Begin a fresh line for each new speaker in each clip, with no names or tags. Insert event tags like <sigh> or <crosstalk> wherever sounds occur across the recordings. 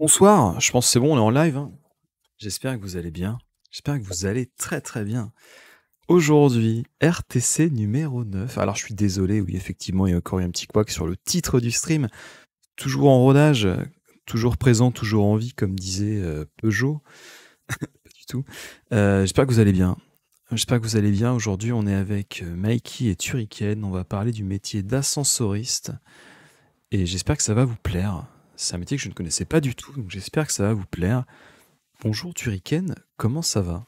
Bonsoir, je pense que c'est bon, on est en live. Hein. J'espère que vous allez bien. J'espère que vous allez très très bien. Aujourd'hui, RTC numéro 9. Alors je suis désolé, oui, effectivement, il y a encore un petit couac sur le titre du stream. Toujours en rodage, toujours présent, toujours en vie, comme disait euh, Peugeot. <laughs> Pas du tout. Euh, j'espère que vous allez bien. J'espère que vous allez bien. Aujourd'hui, on est avec euh, Mikey et Turiken. On va parler du métier d'ascensoriste. Et j'espère que ça va vous plaire. C'est un métier que je ne connaissais pas du tout, donc j'espère que ça va vous plaire. Bonjour Turiken, comment ça va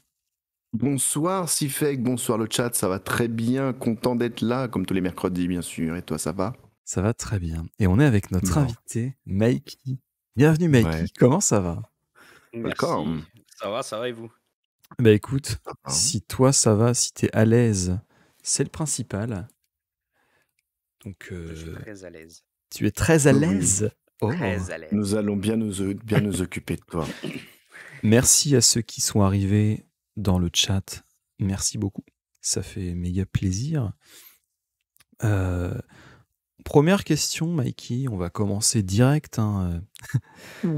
Bonsoir Sifek, bonsoir le chat, ça va très bien, content d'être là, comme tous les mercredis bien sûr, et toi ça va Ça va très bien,
et on est avec notre invité Mikey. Bienvenue Mikey, comment ça va
D'accord. Ça va, ça va et vous
Bah écoute, hein. si toi ça va, si t'es à l'aise, c'est le principal.
Donc, euh, Je suis très à l'aise.
Tu es très à l'aise Oh. Nous
allons bien nous, occuper de toi. <coughs>
Merci à ceux qui sont arrivés dans le chat. Merci beaucoup. Ça fait méga plaisir. Euh, première question, Mikey. On va commencer direct. Hein.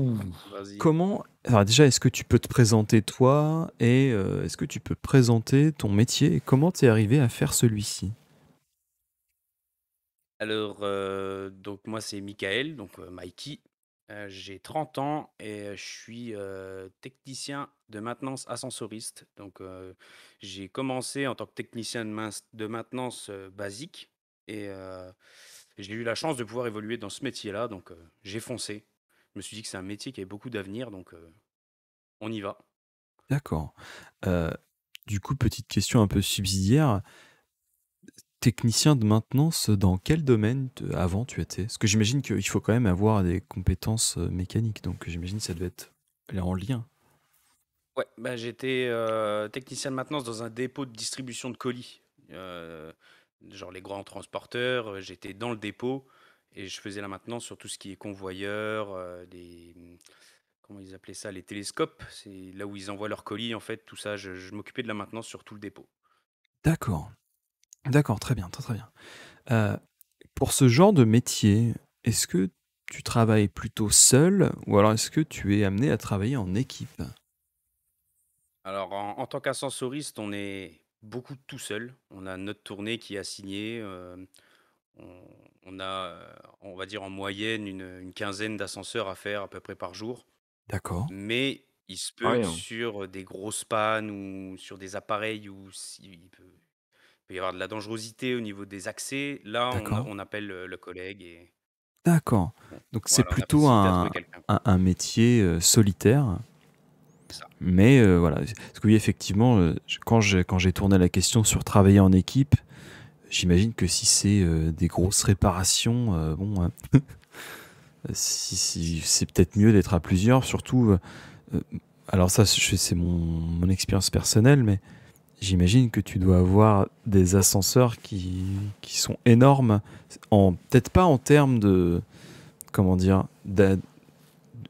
<laughs> Comment. déjà, est-ce que tu peux te présenter toi et euh, est-ce que tu peux présenter ton métier et comment t'es arrivé à faire celui-ci
alors, euh, donc moi, c'est Michael, donc euh, Mikey. Euh, j'ai 30 ans et je suis, technicien de maintenance ascensoriste. Donc j'ai commencé en tant que technicien de maintenance, basique et j'ai eu la chance de pouvoir évoluer dans ce métier-là, donc j'ai foncé. Je me suis dit que c'est un métier qui avait beaucoup d'avenir, donc on y va.
D'accord. du coup, petite question un peu subsidiaire technicien de maintenance, dans quel domaine avant tu étais Parce que j'imagine qu'il faut quand même avoir des compétences euh, mécaniques, donc j'imagine que ça devait être en lien.
Ouais, bah, j'étais euh, technicien de maintenance dans un dépôt de distribution de colis, euh, genre les grands transporteurs. J'étais dans le dépôt et je faisais la maintenance sur tout ce qui est convoyeur, les comment ils appelaient ça, les télescopes, c'est là où ils envoient leurs colis en fait. Tout ça, je m'occupais de la maintenance sur tout le dépôt.
D'accord. D'accord, très bien, très très bien. Euh, pour ce genre de métier, est-ce que tu travailles plutôt seul ou alors est-ce que tu es amené à travailler en équipe
Alors, en, tant qu'ascensoriste, on est beaucoup tout seul. On a notre tournée qui est assignée. Euh, on, a, euh, on va dire, en moyenne, une, quinzaine d'ascenseurs à faire à peu près par jour. D'accord. Mais il se ah peut hein. sur des grosses pannes ou sur des appareils où il peut- il peut y avoir de la dangerosité au niveau des accès. Là, on, on appelle euh, le, collègue
D'accord. Donc c'est plutôt un, un- métier euh, solitaire. Mais euh, voilà, parce que oui, effectivement, quand j'ai quand j'ai tourné la question sur travailler en équipe, j'imagine que si c'est des grosses réparations, bon, hein, <laughs> si, c'est peut-être mieux d'être à plusieurs, surtout. alors ça, c'est c'est mon, mon expérience personnelle, mais j'imagine que tu dois avoir des ascenseurs qui, qui sont énormes, peut-être pas en termes de, comment dire,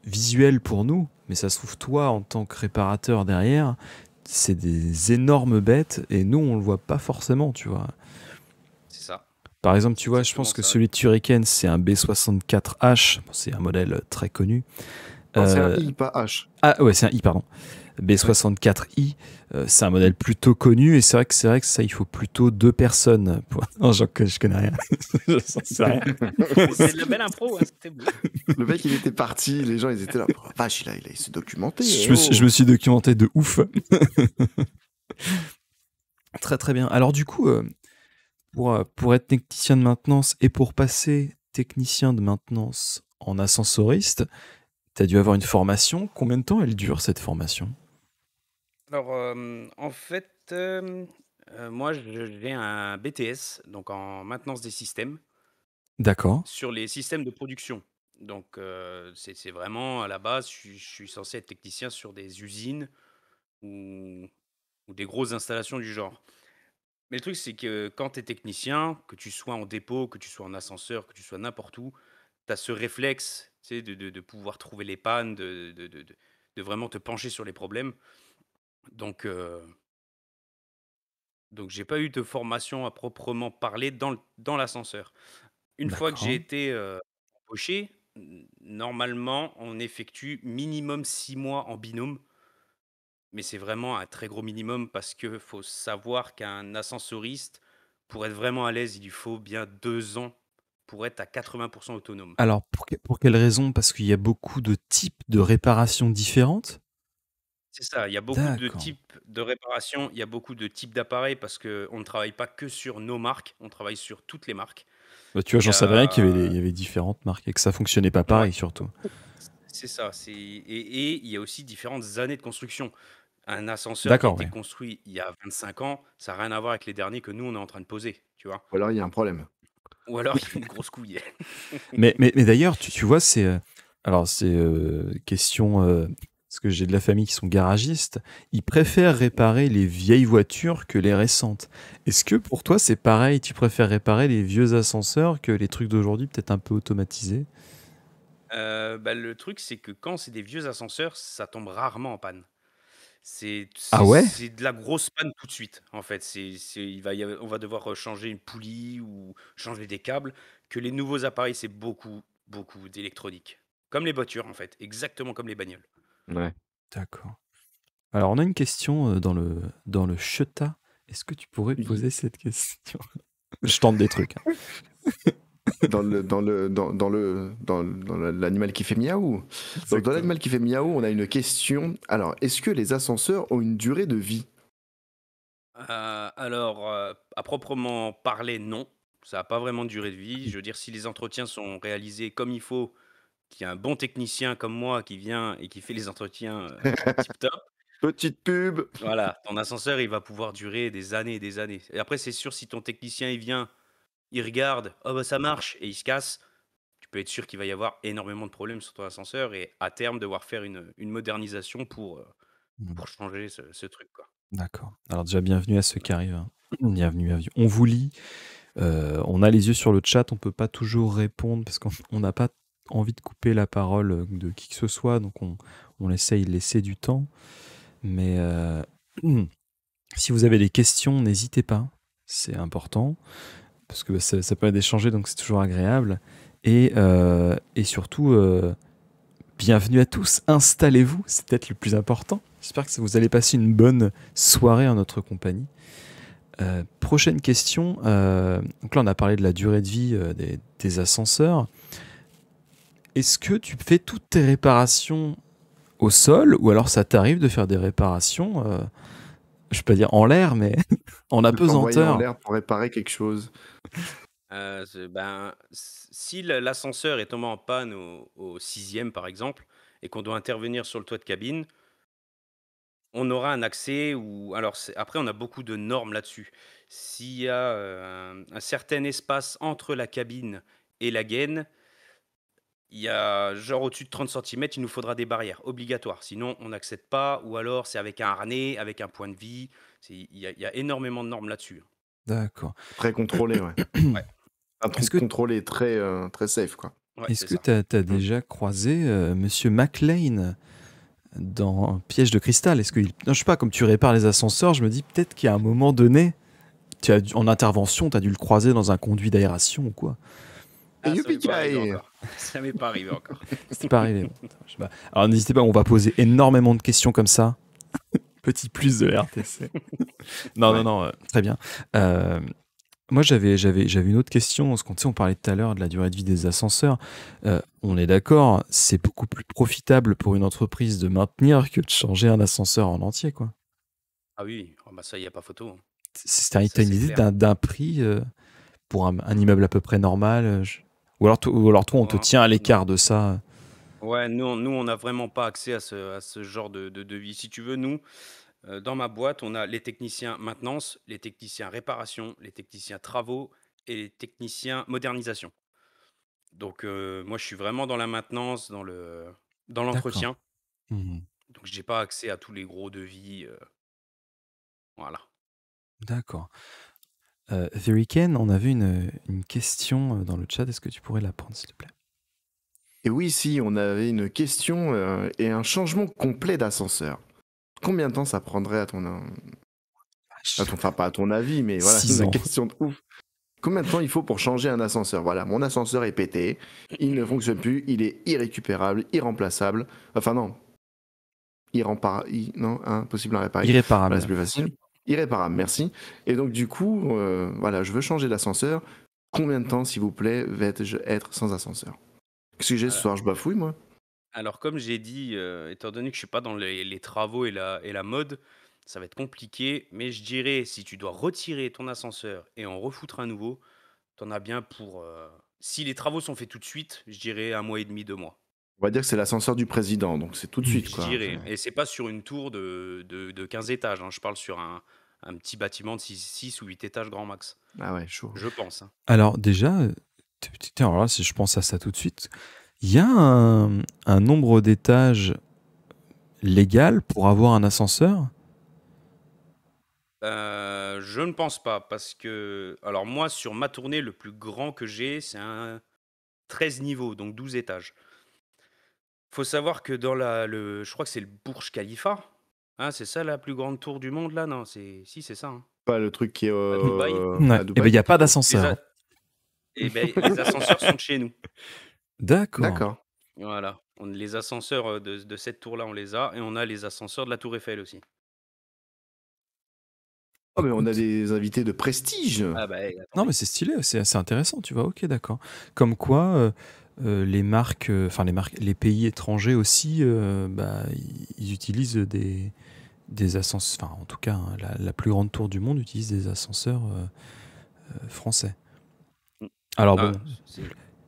visuel pour nous, mais ça se trouve, toi, en tant que réparateur derrière, c'est des énormes bêtes et nous, on le voit pas forcément, tu vois. C'est ça. Par exemple, tu vois, je pense que celui de Turrican, c'est un B64H, c'est un modèle très connu. Ah, c'est un euh, I, pas H. Ah ouais, c'est un I, pardon. B64i, euh, c'est un modèle plutôt connu et c'est vrai que c'est vrai que ça, il faut plutôt deux personnes. <laughs> Non, genre que je connais rien. <laughs> c'est la belle impro, hein,
Le mec, il était parti, les gens, ils étaient là. Oh, vache, il, il, s'est documenté. Eh oh. Je, me
suis, documenté de ouf.
<laughs> très très bien. Alors du coup, euh, pour, euh,
pour être technicien de maintenance et pour passer technicien de maintenance en ascensoriste, tu as dû avoir une formation. Combien de temps elle dure cette formation
alors, euh, en fait, euh, euh, moi, j'ai un BTS, donc en maintenance des systèmes D'accord. sur les systèmes de production. Donc, c'est vraiment à la base, je suis censé être technicien sur des usines ou des grosses installations du genre. Mais le truc, c'est que quand tu es technicien, que tu sois en dépôt, que tu sois en ascenseur, que tu sois n'importe où, tu as ce réflexe, de pouvoir trouver les pannes, de vraiment te pencher sur les problèmes. Donc, euh, donc j'ai pas eu de formation à proprement parler dans dans l'ascenseur. Une fois que j'ai été, euh, embauché, normalement, on effectue minimum six mois en binôme mais c'est vraiment un très gros minimum parce que faut savoir qu'un ascensoriste, pour être vraiment à l'aise, il lui faut bien deux ans pour être à 80 autonome.
Alors pour pour quelle raison? Parce qu'il y a beaucoup de types de réparations différentes?
C'est ça, il y a beaucoup de types de réparations, il y a beaucoup de types d'appareils parce qu'on ne travaille pas que sur nos marques, on travaille sur toutes les marques. Bah, tu vois, j'en savais rien qu'il
y, avait différentes marques et que ça ne fonctionnait pas pareil surtout.
C'est ça. Et, il y a aussi différentes années de construction. Un ascenseur qui a été construit il y a 25 ans, ça n'a rien à voir avec les derniers que nous, on est en train de poser, tu vois. Ou
alors il y a un problème.
Ou alors, il y a une grosse couille. <laughs> Mais,
d'ailleurs, tu, vois, c'est. Euh,
alors, c'est euh, question. Euh, parce que j'ai de la famille qui sont garagistes, ils préfèrent réparer les vieilles voitures que les récentes. Est-ce que pour toi c'est pareil, tu préfères réparer les vieux ascenseurs que les trucs d'aujourd'hui peut-être un peu automatisés
euh, bah, Le truc c'est que quand c'est des vieux ascenseurs, ça tombe rarement en panne. C'est ah de la grosse panne tout de suite, en fait. c'est on va devoir changer une poulie ou changer des câbles. Que les nouveaux appareils, c'est beaucoup, beaucoup d'électronique. Comme les voitures, en fait. Exactement comme les bagnoles. Ouais. D'accord.
Alors, on a une question euh, dans le, dans le cheta. Est-ce que tu pourrais poser cette question <laughs> Je tente des trucs. Hein.
<laughs> dans le dans le dans, l'animal qui fait miaou. dans l'animal qui fait miaou, on a une question. Alors, est-ce que les ascenseurs ont une durée de vie
euh, Alors, euh, à proprement parler, non. Ça n'a pas vraiment de durée de vie. Je veux dire, si les entretiens sont réalisés comme il faut qui est un bon technicien comme moi, qui vient et qui fait les entretiens <laughs> tip-top. Petite pub. Voilà, <laughs> ton ascenseur, il va pouvoir durer des années et des années. Et après, c'est sûr, si ton technicien, il vient, il regarde, oh bah, ça marche, et il se casse, tu peux être sûr qu'il va y avoir énormément de problèmes sur ton ascenseur et à terme, devoir faire une, modernisation pour, mmh. changer ce, truc. Quoi.
D'accord. Alors déjà, bienvenue à ceux qui arrivent. Hein. <clears throat> Bienvenue, bienvenue. On vous lit. on a les yeux sur le chat, on peut pas toujours répondre parce qu'on n'a pas envie de couper la parole de qui que ce soit, donc on, essaye de laisser du temps. Mais euh, <clears throat> si vous avez des questions, n'hésitez pas, c'est important, parce que ça, ça peut être échangé, donc c'est toujours agréable. Et, euh, surtout, euh, bienvenue à tous, installez-vous, c'est peut-être le plus important. J'espère que vous allez passer une bonne soirée en notre compagnie. prochaine question, donc là on a parlé de la durée de vie des ascenseurs est-ce que tu fais toutes tes réparations au sol ou alors ça t'arrive de faire des réparations euh, je peux pas dire en l'air mais <laughs> en apesanteur en l'air
pour réparer quelque chose
euh, ben, si l'ascenseur est tombé en panne au, sixième par exemple et qu'on doit intervenir sur le toit de cabine on aura un accès ou alors après on a beaucoup de normes là-dessus s'il y a euh, un certain espace entre la cabine et la gaine il y a genre au-dessus de 30 cm, il nous faudra des barrières obligatoires. Sinon, on n'accède pas, ou alors c'est avec un harnais, avec un point de vie. Il y, a énormément de normes là-dessus.
D'accord. Très contrôlé, ouais. <coughs>
ouais. contrôlé, très, euh, très safe, quoi. Est-ce que
tu as, déjà croisé M. Euh, Monsieur McLean dans Piège de cristal Est-ce qu'il, sais pas, comme tu répares les ascenseurs, je me dis peut-être qu'à un moment donné, tu as en intervention, tu as dû le croiser dans un conduit d'aération ou quoi.
Ah, <laughs> Ça m'est pas arrivé encore. <laughs> C'est pas arrivé.
Alors n'hésitez pas, on va poser énormément de questions comme ça. <laughs> Petit plus de RTC. non, non, non, euh, très bien. Euh, moi, j'avais, j'avais, j'avais une autre question. Parce on parlait tout à l'heure de la durée de vie des ascenseurs. Euh, on est d'accord, c'est beaucoup plus profitable pour une entreprise de maintenir que de changer un ascenseur en entier, quoi.
Ah oui, oh, bah ça, il n'y a pas photo. Hein.
C'est, c'est, une idée d'un, prix pour un, immeuble à peu près normal ou alors, toi, on te ah, tient à l'écart de ça
Ouais, nous, on, on n'a vraiment pas accès à ce, genre de, devis. Si tu veux, nous, euh, dans ma boîte, on a les techniciens maintenance, les techniciens réparation, les techniciens travaux et les techniciens modernisation. Donc, euh, moi, je suis vraiment dans la maintenance, dans le dans l'entretien. Mmh. Donc, Donc, n'ai pas accès à tous les gros devis. Euh, voilà.
D'accord. Euh, on avait une, une question euh, dans le chat. Est-ce que tu pourrais la prendre, s'il te plaît
Et oui, si, on avait une question euh, et un changement complet d'ascenseur. Combien de temps ça prendrait à ton. Euh, à ton enfin, pas à ton avis, mais voilà, c'est une question de ouf. Combien de temps il faut pour changer un ascenseur Voilà, mon ascenseur est pété, il ne fonctionne plus, il est irrécupérable, irremplaçable. Enfin, non, non, impossible à réparer. Irréparable. c'est plus facile. Irréparable, merci. Et donc, du coup, euh, voilà, je veux changer l'ascenseur. Combien de temps, s'il vous plaît, vais-je être sans ascenseur que j'ai ce euh, soir Je bafouille, moi
Alors, comme j'ai dit, euh, étant donné que je suis pas dans les, travaux et la, mode, ça va être compliqué. Mais je dirais, si tu dois retirer ton ascenseur et en refoutre un nouveau, t'en as bien pour. si les travaux sont faits tout de suite, je dirais un mois et demi, deux mois.
On va dire que c'est l'ascenseur du président, donc c'est tout de suite. quoi.
Et c'est pas sur une tour de, 15 étages. Hein. Je parle sur un, petit bâtiment de 6 ou 8 étages grand max. Ah ouais, Je pense. Hein.
Alors déjà, si je pense à ça tout de suite, il y a un, nombre d'étages légal pour avoir un ascenseur
euh, je ne pense pas parce que. Alors, moi, sur ma tournée, le plus grand que j'ai, c'est un 13 niveaux, donc 12 étages faut savoir que dans la, le, je crois que c'est le Burj Khalifa. Hein, c'est ça la plus grande tour du monde là, non C'est si, c'est ça. Hein.
Pas le truc qui est euh, Dubaï. il eh n'y ben, a pas d'ascenseur.
Les, eh ben, les <laughs> ascenseurs sont de chez nous.
D'accord. D'accord.
Voilà. On, les ascenseurs euh, de, cette tour-là, on les a, et on a les ascenseurs de la Tour Eiffel aussi.
Oh, mais on a des invités de prestige. Ah, bah, eh, non, mais c'est stylé,
c'est assez intéressant, tu vois. Ok, d'accord. Comme quoi, euh, euh, les marques, euh, enfin les marques, les pays étrangers aussi, euh, bah, ils utilisent des, des ascenseurs, enfin en tout cas, hein, la, plus grande tour du monde utilise des ascenseurs français. Alors ah,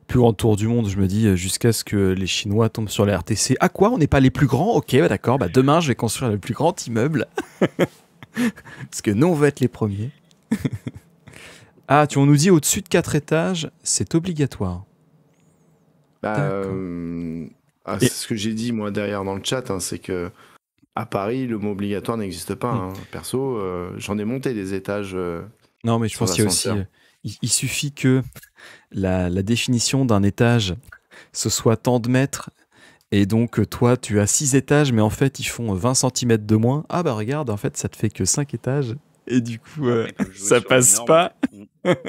plus grande tour du monde, je me dis, jusqu'à ce que les Chinois tombent sur la RTC. À quoi On n'est pas les plus grands Ok, bah, d'accord, bah, demain je vais construire le plus grand immeuble. <laughs> Parce que nous, on veut être les premiers. <laughs> ah, tu on nous dit au-dessus de 4 étages, c'est obligatoire.
Bah, euh, ah, ce que j'ai dit moi derrière dans le chat, hein, c'est que à Paris, le mot obligatoire n'existe pas. Mm. Hein. Perso, euh, j'en ai monté des étages. Euh, non, mais je pense qu'il aussi. il, suffit
que la, définition d'un étage, ce soit tant de mètres. Et donc, toi, tu as six étages, mais en fait, ils font 20 cm de moins. Ah, bah regarde, en fait, ça te fait que cinq étages. Et du coup, ah, ça passe pas. Mm. <laughs>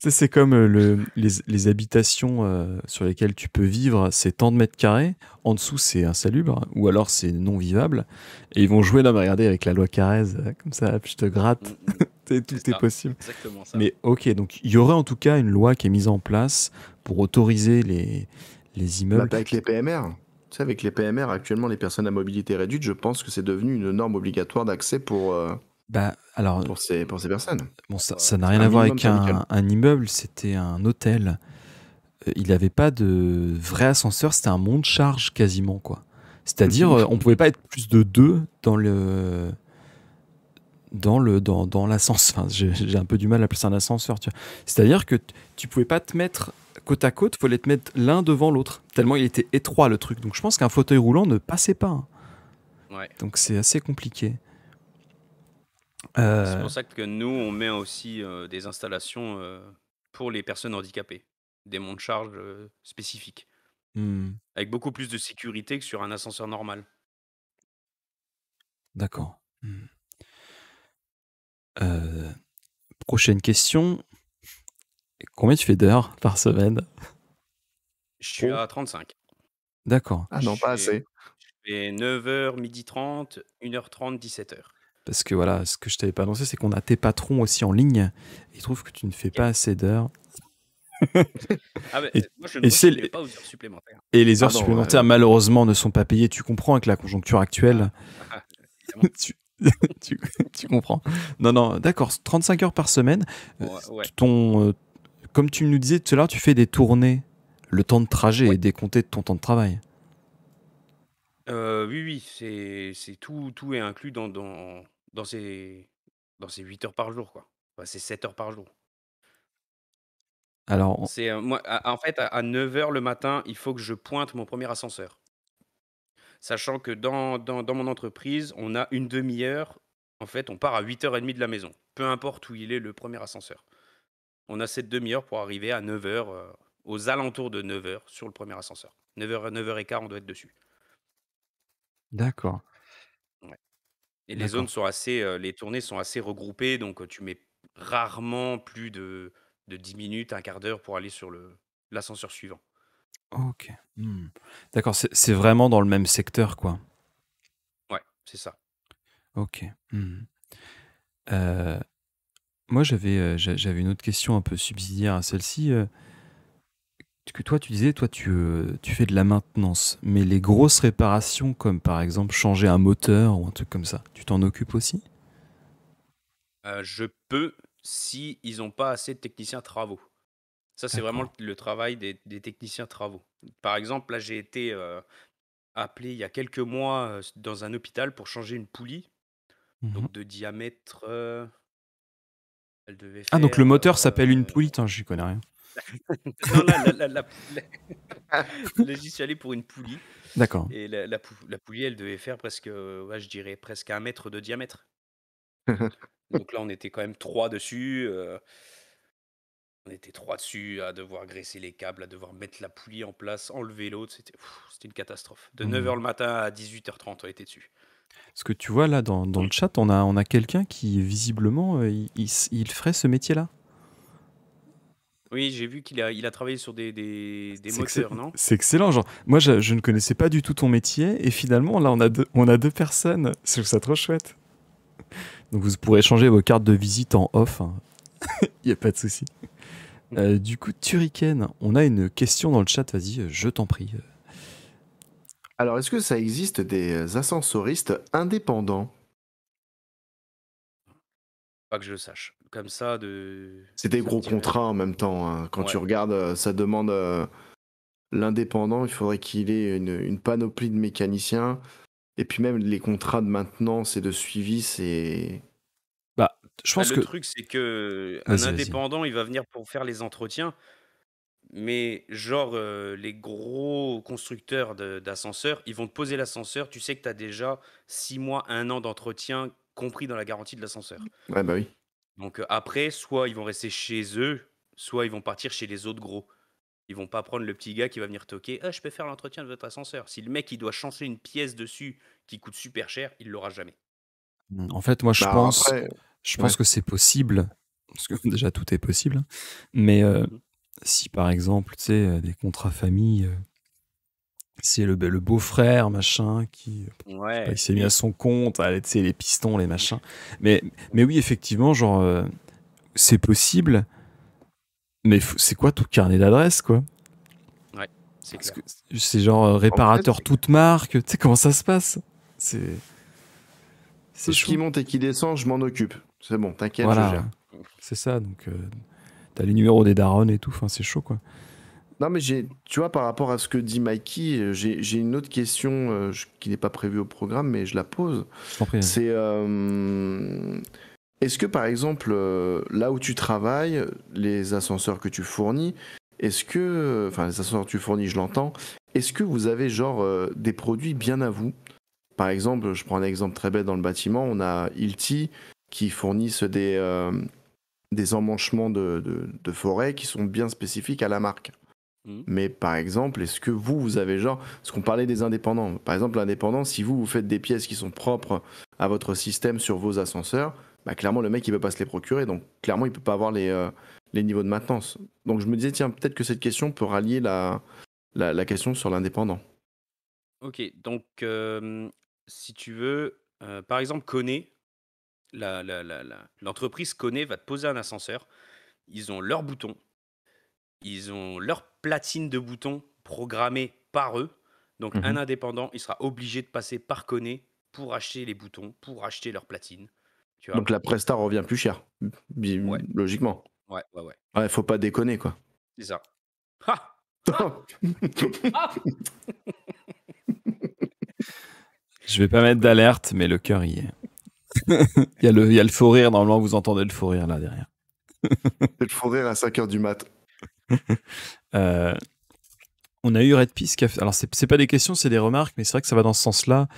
C'est comme euh, les, habitations euh, sur lesquelles tu peux vivre, c'est tant de mètres carrés, en dessous c'est insalubre, hein, ou alors c'est non vivable, et ils vont jouer là, mais regardez, avec la loi Carrez, euh, comme ça, je te gratte, mm, mm, mm. <laughs> tout est, possible. Exactement ça. Mais ok, donc il y aurait en tout cas une loi qui est mise en place pour autoriser les, les bah, immeubles.
avec les PMR tu sais, avec les PMR, actuellement, les personnes à mobilité réduite, je pense que c'est devenu une norme obligatoire d'accès pour, bah, alors, pour, ces, pour ces personnes.
Bon, ça n'a rien à voir avec un, un, immeuble, c'était un hôtel. Euh, il n'avait pas de vrai ascenseur, c'était un monte charge quasiment. quoi. C'est-à-dire, mhm. euh, on pouvait pas être plus de deux dans le dans le dans, dans l'ascenseur. j'ai un peu du mal à appeler ça un ascenseur. C'est-à-dire que tu pouvais pas te mettre côte à côte, il fallait te mettre l'un devant l'autre. Tellement il était étroit le truc. Donc je pense qu'un fauteuil roulant ne passait pas. Hein. Donc c'est assez compliqué. Euh, C'est pour
ça que nous, on met aussi euh, des installations euh, pour les personnes handicapées, des monts de charge spécifiques, hmm. avec beaucoup plus de sécurité que sur un ascenseur normal.
D'accord. Hmm. prochaine question. Combien tu fais d'heures <laughs> par semaine
Je suis à 35. D'accord. Ah non, pas assez. Je fais 9h, midi 30, 1h30, 17h.
Parce que voilà, ce que je t'avais pas annoncé, c'est qu'on a tes patrons aussi en ligne. Ils trouvent que tu ne fais pas assez d'heures. et, et les heures ah supplémentaires, malheureusement, ne sont pas payées. Tu comprends avec la conjoncture actuelle. Ah. <laughs> <laughs> tu, comprends. Non, non, d'accord. 35 heures par semaine. Euh, ton, euh, comme tu nous disais tout à l'heure, tu fais des tournées. Le temps de trajet est décompté de ton temps de travail
oui, oui, c'est tout tout est inclus dans ces dans 8 heures par jour, quoi. c'est 7 heures par jour. Alors en fait, à neuf heures le matin, il faut que je pointe mon premier ascenseur. Sachant que dans mon entreprise, on a une demi heure, en fait, on part à demie de la maison, peu importe où il est le premier ascenseur. On a cette demi heure pour arriver à neuf heures, aux alentours de heures sur le premier ascenseur. Neuf heures à 15 on doit être dessus. D'accord. Et les zones sont assez, les tournées sont assez regroupées, donc tu mets rarement plus de, de 10 minutes, un quart d'heure pour aller sur l'ascenseur suivant.
Ok. Mmh. D'accord, c'est vraiment dans le même secteur, quoi.
Ouais, c'est ça.
Ok. Mmh. Euh, moi, j'avais une autre question un peu subsidiaire à celle-ci que toi tu disais, toi euh, tu, fais de la maintenance, mais les grosses réparations comme par exemple changer un moteur ou un truc comme ça, tu t'en occupes aussi
euh, Je peux si ils n'ont pas assez de techniciens travaux. Ça c'est vraiment le, travail des, techniciens travaux. Par exemple, là j'ai été euh, appelé il y a quelques mois dans un hôpital pour changer une poulie, donc mhm. de diamètre... ah donc le moteur s'appelle une
poulie, je connais rien non,
<laughs> suis allé pour une poulie. D'accord. Et la, la, poulie, elle devait faire presque, euh, je dirais, presque un mètre de diamètre. <laughs> Donc là, on était quand même trois dessus. Euh, on était trois dessus à devoir graisser les câbles, à devoir mettre la poulie en place, enlever l'autre. C'était une catastrophe. De 9h mmh. le matin à 18h30, on était dessus.
ce que tu vois, là, dans, le mmh. chat, on a, on a quelqu'un qui, visiblement, euh, il, il ferait ce métier-là.
Oui, j'ai vu qu'il a, il a travaillé sur des, des, des moteurs, non C'est
excellent, genre. Moi, je, je, ne connaissais pas du tout ton métier, et finalement, là, on a deux, on a deux personnes. <laughs> Je trouve ça trop chouette. Donc, vous pourrez changer vos cartes de visite en off. Il hein. <laughs> n'y a pas de souci. Euh, du coup, Turiken, on a une question dans le chat. Vas-y, euh, je t'en prie.
Alors, est-ce que ça existe des euh, ascensoristes indépendants
Pas que je le sache comme ça de.
C'est des gros contrats en même temps. Hein. Quand tu regardes, euh, ça demande euh, l'indépendant. Il faudrait qu'il ait une, panoplie de mécaniciens. Et puis même les contrats de maintenance et de suivi, c'est. Bah, je pense bah, que. Le
truc, c'est que un indépendant, il va venir pour faire les entretiens. Mais genre, euh, les gros constructeurs d'ascenseurs, ils vont te poser l'ascenseur. Tu sais que tu as déjà 6 mois, 1 an d'entretien compris dans la garantie de l'ascenseur. Ouais, bah oui. Donc euh, après, soit ils vont rester chez eux, soit ils vont partir chez les autres gros. Ils vont pas prendre le petit gars qui va venir toquer. Ah, je peux faire l'entretien de votre ascenseur. Si le mec il doit changer une pièce dessus qui coûte super cher, il l'aura jamais.
Mmh, en fait, moi je bah, pense, je pense que c'est possible parce que déjà tout est possible. Mais euh, mmh. si par exemple, tu sais, euh, des contrats famille, c'est le, le beau-frère, machin, qui euh, il s'est mis à son compte, sais les pistons, les machins. Mais, mais oui, effectivement, genre, euh, c'est possible, mais c'est quoi tout carnet d'adresse quoi c'est genre euh, réparateur toute marque, tu sais comment ça se passe C'est.
C'est ce qui monte et qui descend, je m'en occupe. C'est bon, t'inquiète, C'est ça, donc
t'as les numéros des darons et tout, c'est chaud, quoi.
Non, mais j'ai, tu vois, par rapport à ce que dit Mikey, euh, j'ai une autre question euh, qui n'est pas prévue au programme, mais je la pose. C'est euh, est-ce que, par exemple, là où tu travailles, les ascenseurs que tu fournis, est-ce que, enfin, les ascenseurs que tu fournis, je l'entends, est-ce que vous avez genre des produits bien à vous Par exemple, je prends un exemple très bête dans le bâtiment, on a Ilti qui fournissent des des emmanchements de, de, de, forêt qui sont bien spécifiques à la marque. Mmh. Mais par exemple, est-ce que vous, vous avez genre, ce qu'on parlait des indépendants, par exemple l'indépendant, si vous, vous faites des pièces qui sont propres à votre système sur vos ascenseurs, bah clairement le mec il peut pas se les procurer, donc clairement il peut pas avoir les, euh, les niveaux de maintenance. Donc je me disais, tiens, peut-être que cette question peut rallier la, la, question sur l'indépendant.
Ok, donc euh, si tu veux, euh, par exemple, Coné, l'entreprise Coné va te poser un ascenseur, ils ont leur bouton, ils ont leur platine de boutons programmée par eux. Donc un mhm. indépendant, il sera obligé de passer par Coné pour acheter les boutons, pour acheter leur platine.
Donc la Presta revient plus cher, logiquement. Ouais, ouais, ouais. faut pas déconner, quoi.
C'est ça.
Je vais pas mettre d'alerte, mais le cœur y est. <laughs> il, y a le, il y a le faux rire, normalement vous entendez le faux rire là derrière. le
faux rire à 5h du mat. <laughs>
Euh, on a eu Red Peace Alors, c'est pas des questions, c'est des remarques, mais c'est vrai que ça va dans ce sens-là.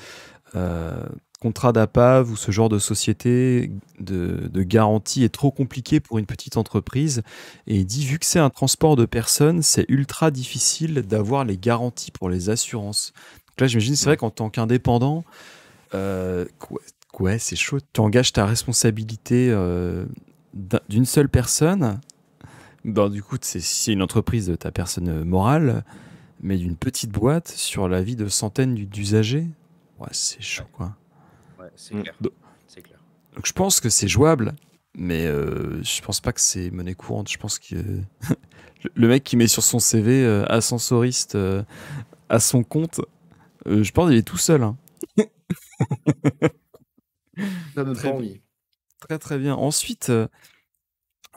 Euh, contrat d'APAV ou ce genre de société de, garantie est trop compliqué pour une petite entreprise. Et il dit, vu que c'est un transport de personnes, c'est ultra difficile d'avoir les garanties pour les assurances. Donc là, j'imagine, c'est vrai qu'en tant qu'indépendant, euh, ouais, c'est chaud. Tu engages ta responsabilité euh, d'une seule personne bah, du coup, c'est une entreprise de ta personne euh, morale, mais d'une petite boîte sur la vie de centaines d'usagers, ouais, c'est chaud, quoi. c'est clair. je pense que c'est jouable, mais je euh, je pense pas que c'est monnaie courante. Je pense que <laughs> le mec qui met sur son CV euh, ascensoriste à son compte, je pense qu'il est tout seul. Hein. Très, très bien. Ensuite,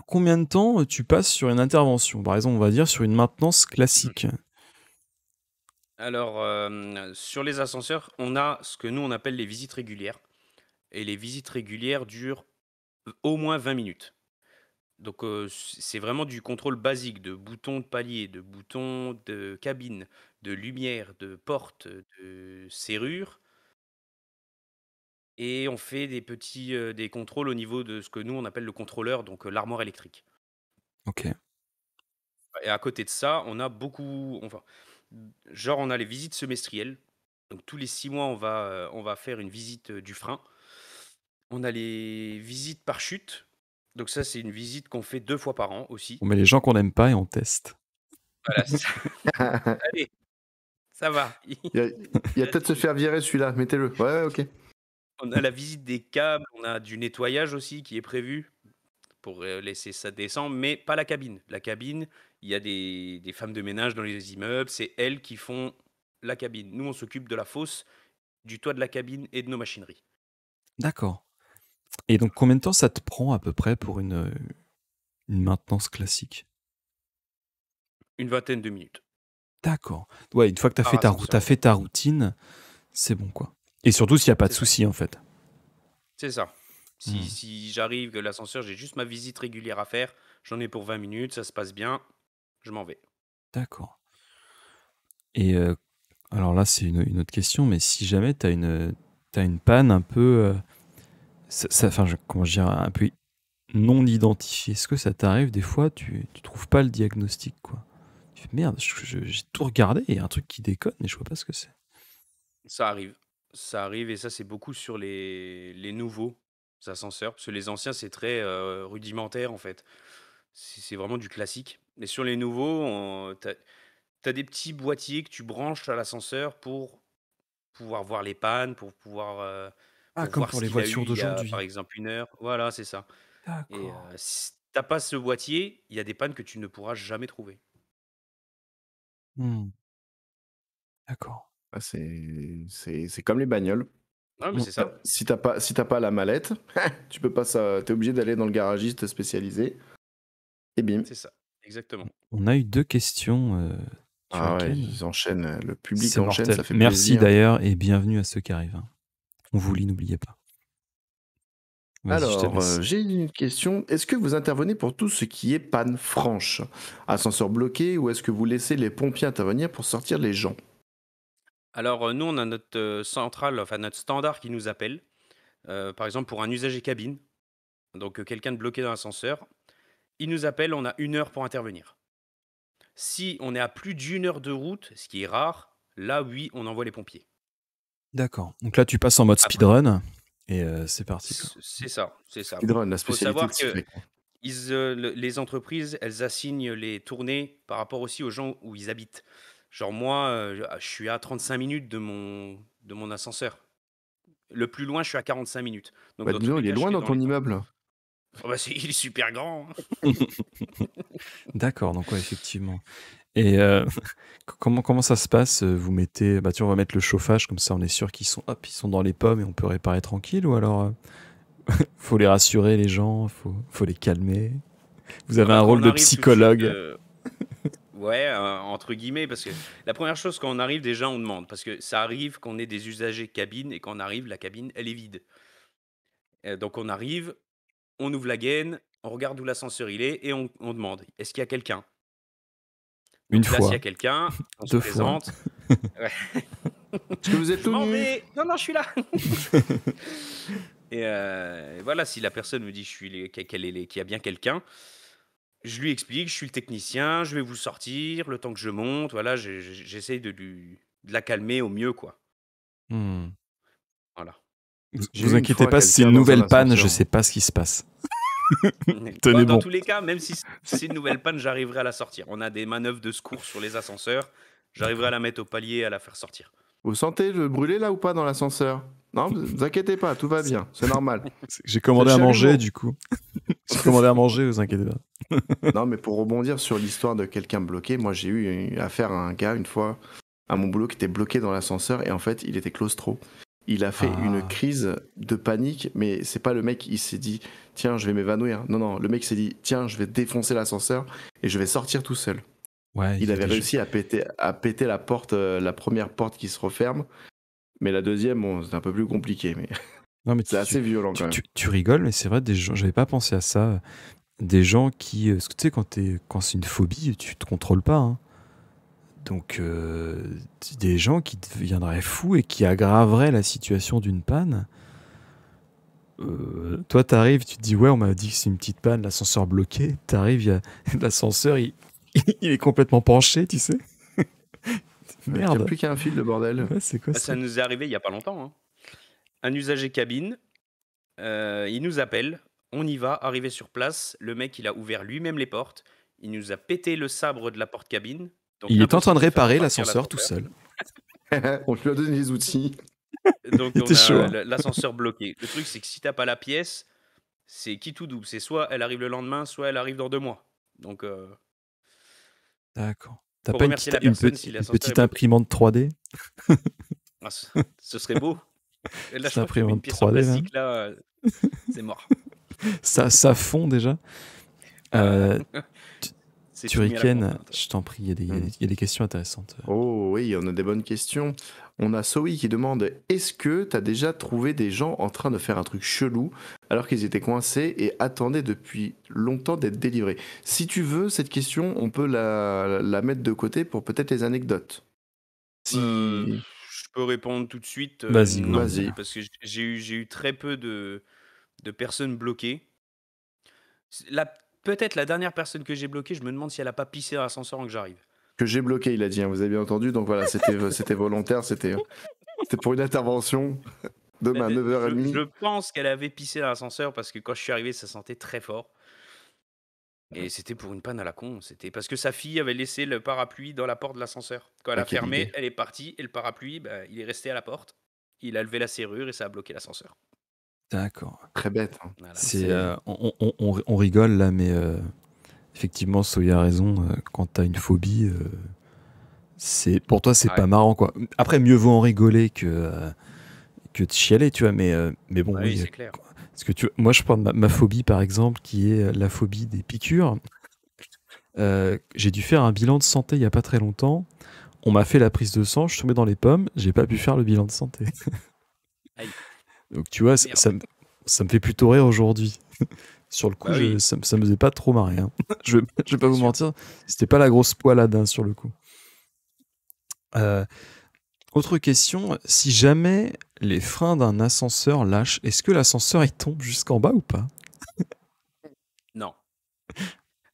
combien de temps euh, tu passes sur une intervention Par exemple, on va dire sur une maintenance classique.
Alors, euh, sur les ascenseurs, on a ce que nous, on appelle les visites régulières. Et les visites régulières durent au moins 20 minutes. Donc, euh, c'est vraiment du contrôle basique de boutons de palier, de boutons de cabine, de lumière, de porte, de serrure et on fait des petits euh, des contrôles au niveau de ce que nous on appelle le contrôleur, donc euh, l'armoire électrique. Ok. Et à côté de ça, on a beaucoup, enfin, genre on a les visites semestrielles. Donc tous les six mois, on va euh, on va faire une visite du frein. On a les visites par chute. Donc ça, c'est une visite qu'on fait deux fois par an aussi. On
met les gens qu'on n'aime pas et on teste.
Voilà.
<laughs> Allez, ça va. Il
y a, <laughs> peut-être se faire virer celui-là. Mettez-le. ouais, ok.
On a la visite des câbles, on a du nettoyage aussi qui est prévu pour laisser ça descendre, mais pas la cabine. La cabine, il y a des, femmes de ménage dans les immeubles, c'est elles qui font la cabine. Nous, on s'occupe de la fosse, du toit de la cabine et de nos machineries.
D'accord. Et donc, combien de temps ça te prend à peu près pour une, maintenance classique
Une vingtaine de minutes.
D'accord. Ouais, une fois que tu as, as, fait ta routine, c'est bon quoi. Et surtout s'il n'y a pas de souci, en fait.
C'est ça. Si, hmm. j'arrive, que l'ascenseur, j'ai juste ma visite régulière à faire, j'en ai pour 20 minutes, ça se passe bien, je m'en vais.
D'accord. Et euh, alors là, c'est une, autre question, mais si jamais tu as une, une panne un peu. Euh, ça, enfin, comment dire, un peu non identifiée, est-ce que ça t'arrive des fois, tu ne trouves pas le diagnostic, quoi Tu merde, j'ai tout regardé, il y a un truc qui déconne mais je vois pas ce que c'est.
Ça arrive. Ça arrive et ça, c'est beaucoup sur les, les nouveaux ascenseurs, parce que les anciens, c'est très euh, rudimentaire en fait. C'est vraiment du classique. Mais sur les nouveaux, tu as des petits boîtiers que tu branches à l'ascenseur pour pouvoir voir les pannes, pour pouvoir euh, ah, voir pour les voitures d'aujourd'hui par exemple une heure. Voilà, c'est ça. Et D'accord. euh, si t'as pas ce boîtier, il y a des pannes que tu ne pourras jamais trouver.
Mmh. D'accord. Ah, c'est comme les bagnoles. Ah, si t'as pas, pas la mallette, <laughs> tu peux pas ça. T'es obligé d'aller dans le garagiste spécialisé. Et
bim. C'est ça, exactement.
On a eu deux questions. Euh, ah ouais, ils enchaînent. Le public enchaîne. Merci d'ailleurs et bienvenue à ceux qui arrivent. Hein. On vous lit, n'oubliez pas.
Alors, euh, j'ai une question. Est-ce que vous intervenez pour tout ce qui est panne franche Ascenseur bloqué ou est-ce que vous laissez les pompiers intervenir pour sortir les gens
alors, euh, nous, on a notre euh, notre standard qui nous appelle, euh, par exemple pour un usager cabine, donc quelqu'un de bloqué dans l'ascenseur. Il nous appelle, on a une heure pour intervenir. Si on est à plus d'une heure de route, ce qui est rare, là, oui, on envoie les pompiers.
D'accord. Donc là, tu passes en mode speedrun et c'est parti.
c'est ça, c'est ça. Speedrun, la Il faut savoir que les entreprises, elles assignent les tournées par rapport aussi aux gens où ils habitent. Genre moi, euh, je suis à 35 minutes de mon, de mon ascenseur. Le plus loin, je suis à 45 minutes. Bah, il est loin dans, ton immeuble. Oh, bah, il est super grand.
Hein.
<laughs> D'accord, donc effectivement. Et euh, <laughs> comment, comment ça se passe euh, Vous mettez, bah, tu on va mettre le chauffage, comme ça on est sûr qu'ils sont, hop, sont dans les pommes et on peut réparer tranquille, ou alors <laughs> faut les rassurer les gens, faut, faut les calmer. Vous avez bah, un rôle de
psychologue. Ouais, euh, entre guillemets, parce que la première chose quand on arrive, déjà on demande, parce que ça arrive qu'on ait des usagers cabine et qu'on arrive, la cabine, elle est vide. Euh, donc on arrive, on ouvre la gaine, on regarde où l'ascenseur il est et on, demande, est-ce qu'il y a quelqu'un Une fois. s'il y a quelqu'un, <laughs> on se présente. <laughs> Est-ce que vous êtes tout Non, non,
je suis là. <laughs>
Euh, et, voilà, si la personne me dit est qu'il y a bien quelqu'un, je lui explique, je suis le technicien, je vais vous sortir, le temps que je monte, voilà, j'essaye de, la calmer au mieux, quoi. Hmm. Voilà.
Vous vous inquiétez pas, pas, c'est une nouvelle panne, je ne sais pas ce qui se passe. <laughs> Tenez bah, dans tous
les cas, même si c'est une nouvelle panne, j'arriverai à la sortir. On a des manœuvres de secours sur les ascenseurs, j'arriverai à la mettre au palier et à la faire sortir.
Vous sentez le brûler là ou pas dans l'ascenseur non, vous inquiétez pas, tout va bien, c'est normal. J'ai commandé à manger, du coup.
<laughs> J'ai commandé à manger, vous inquiétez pas.
<laughs> non, mais pour rebondir sur l'histoire de quelqu'un bloqué, moi j'ai eu affaire à un gars une fois à mon boulot qui était bloqué dans l'ascenseur et en fait il était claustro. Il a fait une ah. crise de panique, mais c'est pas le mec, il s'est dit tiens, je vais m'évanouir. Non, non, le mec s'est dit tiens, je vais défoncer l'ascenseur et je vais sortir tout seul. Ouais, il, avait réussi à péter, à péter la porte, euh, la première porte qui se referme. Mais la deuxième, bon, c'est un peu plus compliqué. Mais... mais <laughs> c'est assez violent tu, quand même.
Tu, rigoles, mais c'est vrai, des gens, j'avais pas pensé à ça. Des gens qui. Euh, parce que tu sais, quand, quand c'est une phobie, tu te contrôles pas. Hein. Donc, euh, des gens qui deviendraient fous et qui aggraveraient la situation d'une panne. Euh, toi, t'arrives, tu te dis, ouais, on m'a dit que c'est une petite panne, l'ascenseur bloqué. T'arrives, <laughs> l'ascenseur, <laughs> il est complètement penché, tu sais. Merde. Il n'y a plus qu'un
fil, de bordel. Ah, ça,
nous est arrivé il n'y a pas longtemps. Hein. Un usager cabine, euh, il nous appelle, on y va, arrivé sur place, le mec il a ouvert lui-même les portes, il nous a pété le sabre de la porte cabine. il est en train de réparer l'ascenseur tout
seul. <laughs> on lui a donné les outils. <laughs> Donc on a hein.
l'ascenseur bloqué. Le truc c'est que si t'as pas la pièce, c'est qui tout double. C'est soit elle arrive le lendemain, soit elle arrive dans deux mois. Donc. Euh,
D'accord. T'as pas une, petite, imprimante 3D
ah, ce, serait beau. imprimante 3D, là, <laughs> euh, c'est mort.
<laughs> ça, ça fond déjà. Ah. Euh, <laughs> hein,
je
t'en prie, il y, y, a des questions intéressantes.
Oh oui, on a des bonnes questions. On a Zoe qui demande Est-ce que tu as déjà trouvé des gens en train de faire un truc chelou alors qu'ils étaient coincés et attendaient depuis longtemps d'être délivrés Si tu veux, cette question, on peut la, mettre de côté pour peut-être les anecdotes. Si... Euh,
je peux répondre tout de suite. Euh, vas-y, Parce que j'ai eu, très peu de, personnes bloquées. La, peut-être la dernière personne que j'ai bloquée, je me demande si elle a pas pissé dans l'ascenseur avant que j'arrive
que j'ai bloqué, il a dit, hein, vous avez bien entendu. Donc voilà, c'était euh, volontaire, euh, c'était pour une intervention. Demain, à eh 9h30. Ben, je,
pense qu'elle avait pissé dans l'ascenseur parce que quand je suis arrivé, ça sentait très fort. Et c'était pour une panne à la con. C'était parce que sa fille avait laissé le parapluie dans la porte de l'ascenseur. Quand elle ah, a fermé, elle est partie et le parapluie, bah, il est resté à la porte. Il a levé la serrure et ça a bloqué l'ascenseur.
D'accord. Très bête. Hein. C'est euh, on, on, on, rigole là, mais effectivement, Soya a raison. Euh, quand tu as une phobie, euh, c'est pour toi, c'est pas marrant, quoi. Après, mieux vaut en rigoler que euh, que de chialer, tu vois. Mais mais bon, bah oui, c'est clair. que moi, je prends ma, phobie, par exemple, qui est la phobie des piqûres. j'ai dû faire un bilan de santé il y a pas très longtemps. On m'a fait la prise de sang, je suis tombé dans les pommes, j'ai pas pu faire le bilan de santé. <laughs> Donc tu vois, ça, ça, ça me fait plutôt rire aujourd'hui. <laughs> Sur le coup, bah ça, ne me faisait pas trop marrer. Hein. <laughs> je, ne vais pas vous mentir, c'était pas la grosse poilade hein, sur le coup. Euh, autre question, si jamais les freins d'un ascenseur lâchent, est-ce que l'ascenseur tombe jusqu'en bas ou pas
<laughs> <laughs> Non.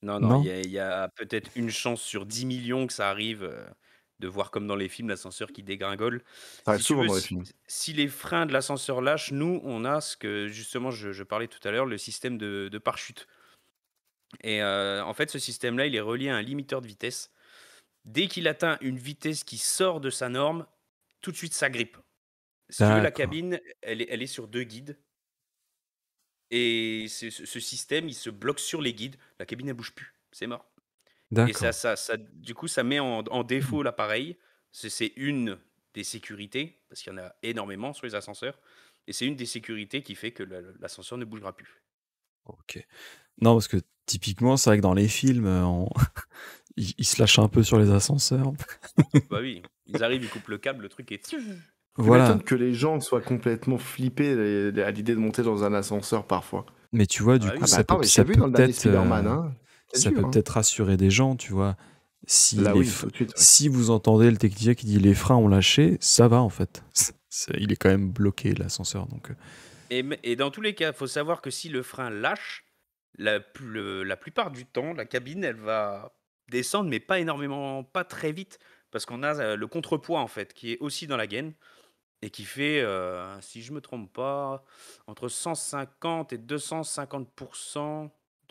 Non, non, il y a peut-être une chance sur 10 millions que ça arrive. Euh, de voir comme dans les films l'ascenseur qui dégringole. si, les freins de l'ascenseur lâchent, nous, on a ce que justement je, parlais tout à l'heure, le système de, de parachute. Et euh, en fait, ce système-là, il est relié à un limiteur de vitesse. Dès qu'il atteint une vitesse qui sort de sa norme, tout de suite, ça grippe. Si la cabine, elle est, sur deux guides. Et ce, système, il se bloque sur les guides. La cabine, elle bouge plus. C'est mort. Et ça, ça, du coup, ça met en, mmh. défaut l'appareil. C'est une des sécurités, parce qu'il y en a énormément sur les ascenseurs. Et c'est une des sécurités qui fait que l'ascenseur ne bougera plus. Ok.
Non, parce que typiquement, c'est vrai que dans les films, euh, <laughs> ils, se lâchent un peu sur les ascenseurs.
<laughs> Bah oui, ils arrivent, ils coupent le câble, le truc est...
Voilà. que les gens soient complètement flippés à l'idée de monter dans un ascenseur parfois.
Mais tu vois, du coup, ça peut, hein ça peut hein. peut-être rassurer des gens, tu vois. Si, si vous entendez le technicien qui dit les freins ont lâché, ça va en fait. <laughs> il est quand même bloqué l'ascenseur. Donc...
Euh. Et, dans tous les cas, il faut savoir que si le frein lâche, la, la plupart du temps, la cabine, elle va descendre, mais pas énormément, pas très vite, parce qu'on a euh, le contrepoids en fait, qui est aussi dans la gaine et qui fait, euh, si je me trompe pas, entre 150 et 250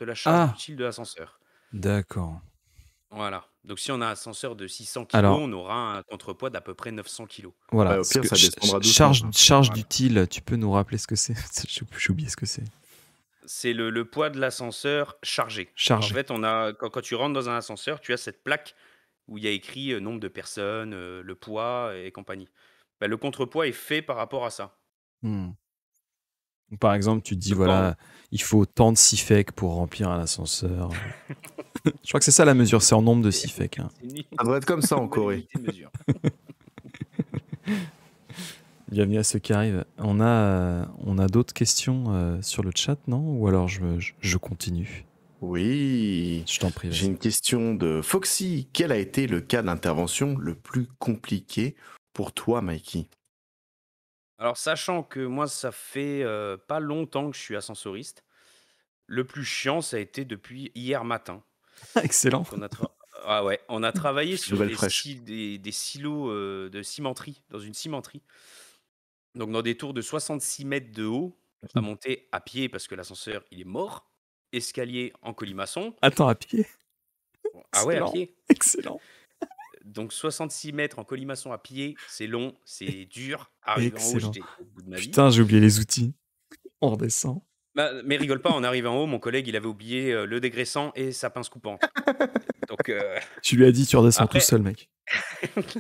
de la charge ah. utile de l'ascenseur.
D'accord.
Voilà. Donc si on a un ascenseur de 600 kg, on aura un contrepoids d'à peu près 900 kg. Voilà. charge
charge d'utile, tu peux nous rappeler ce que c'est <laughs> J'ai oublié ce que c'est.
C'est le, poids de l'ascenseur chargé. En fait, on a, quand, tu rentres dans un ascenseur, tu as cette plaque où il y a écrit euh, nombre de personnes, euh, le poids et compagnie. Bah, le contrepoids est fait par rapport à ça.
Hmm par exemple, tu te dis, voilà, il faut tant de SIFEC pour remplir un ascenseur. Je crois que c'est ça la mesure, c'est en nombre de SIFEC. Hein.
Ça doit être comme ça en Corée. <laughs>
Bienvenue à ceux qui arrivent. On a, euh, on a d'autres questions
euh, sur le chat, non Ou alors je, je, continue Oui. Je t'en prie. J'ai une question de Foxy. Quel a été le cas d'intervention le plus compliqué pour toi, Mikey
alors, sachant que moi, ça fait euh, pas longtemps que je suis ascensoriste, le plus chiant, ça a été depuis hier matin. <laughs> Excellent. Ah on a travaillé sur des, silos euh, de cimenterie, dans une cimenterie. Donc, dans des tours de 66 mètres de haut, mmh. à monter à pied parce que l'ascenseur, il est mort. Escalier en colimaçon. Attends, à pied Ah ouais, à pied. Excellent donc 66 mètres en colimaçon à pied, c'est long, c'est dur. Excellent. en haut, au bout de Putain,
j'ai oublié les outils. On redescend.
Bah, mais rigole pas, en arrive en haut, mon collègue, il avait oublié euh, le dégraissant et sa pince coupante. Donc, euh,
Tu lui as dit, tu redescends tout seul, mec. <laughs>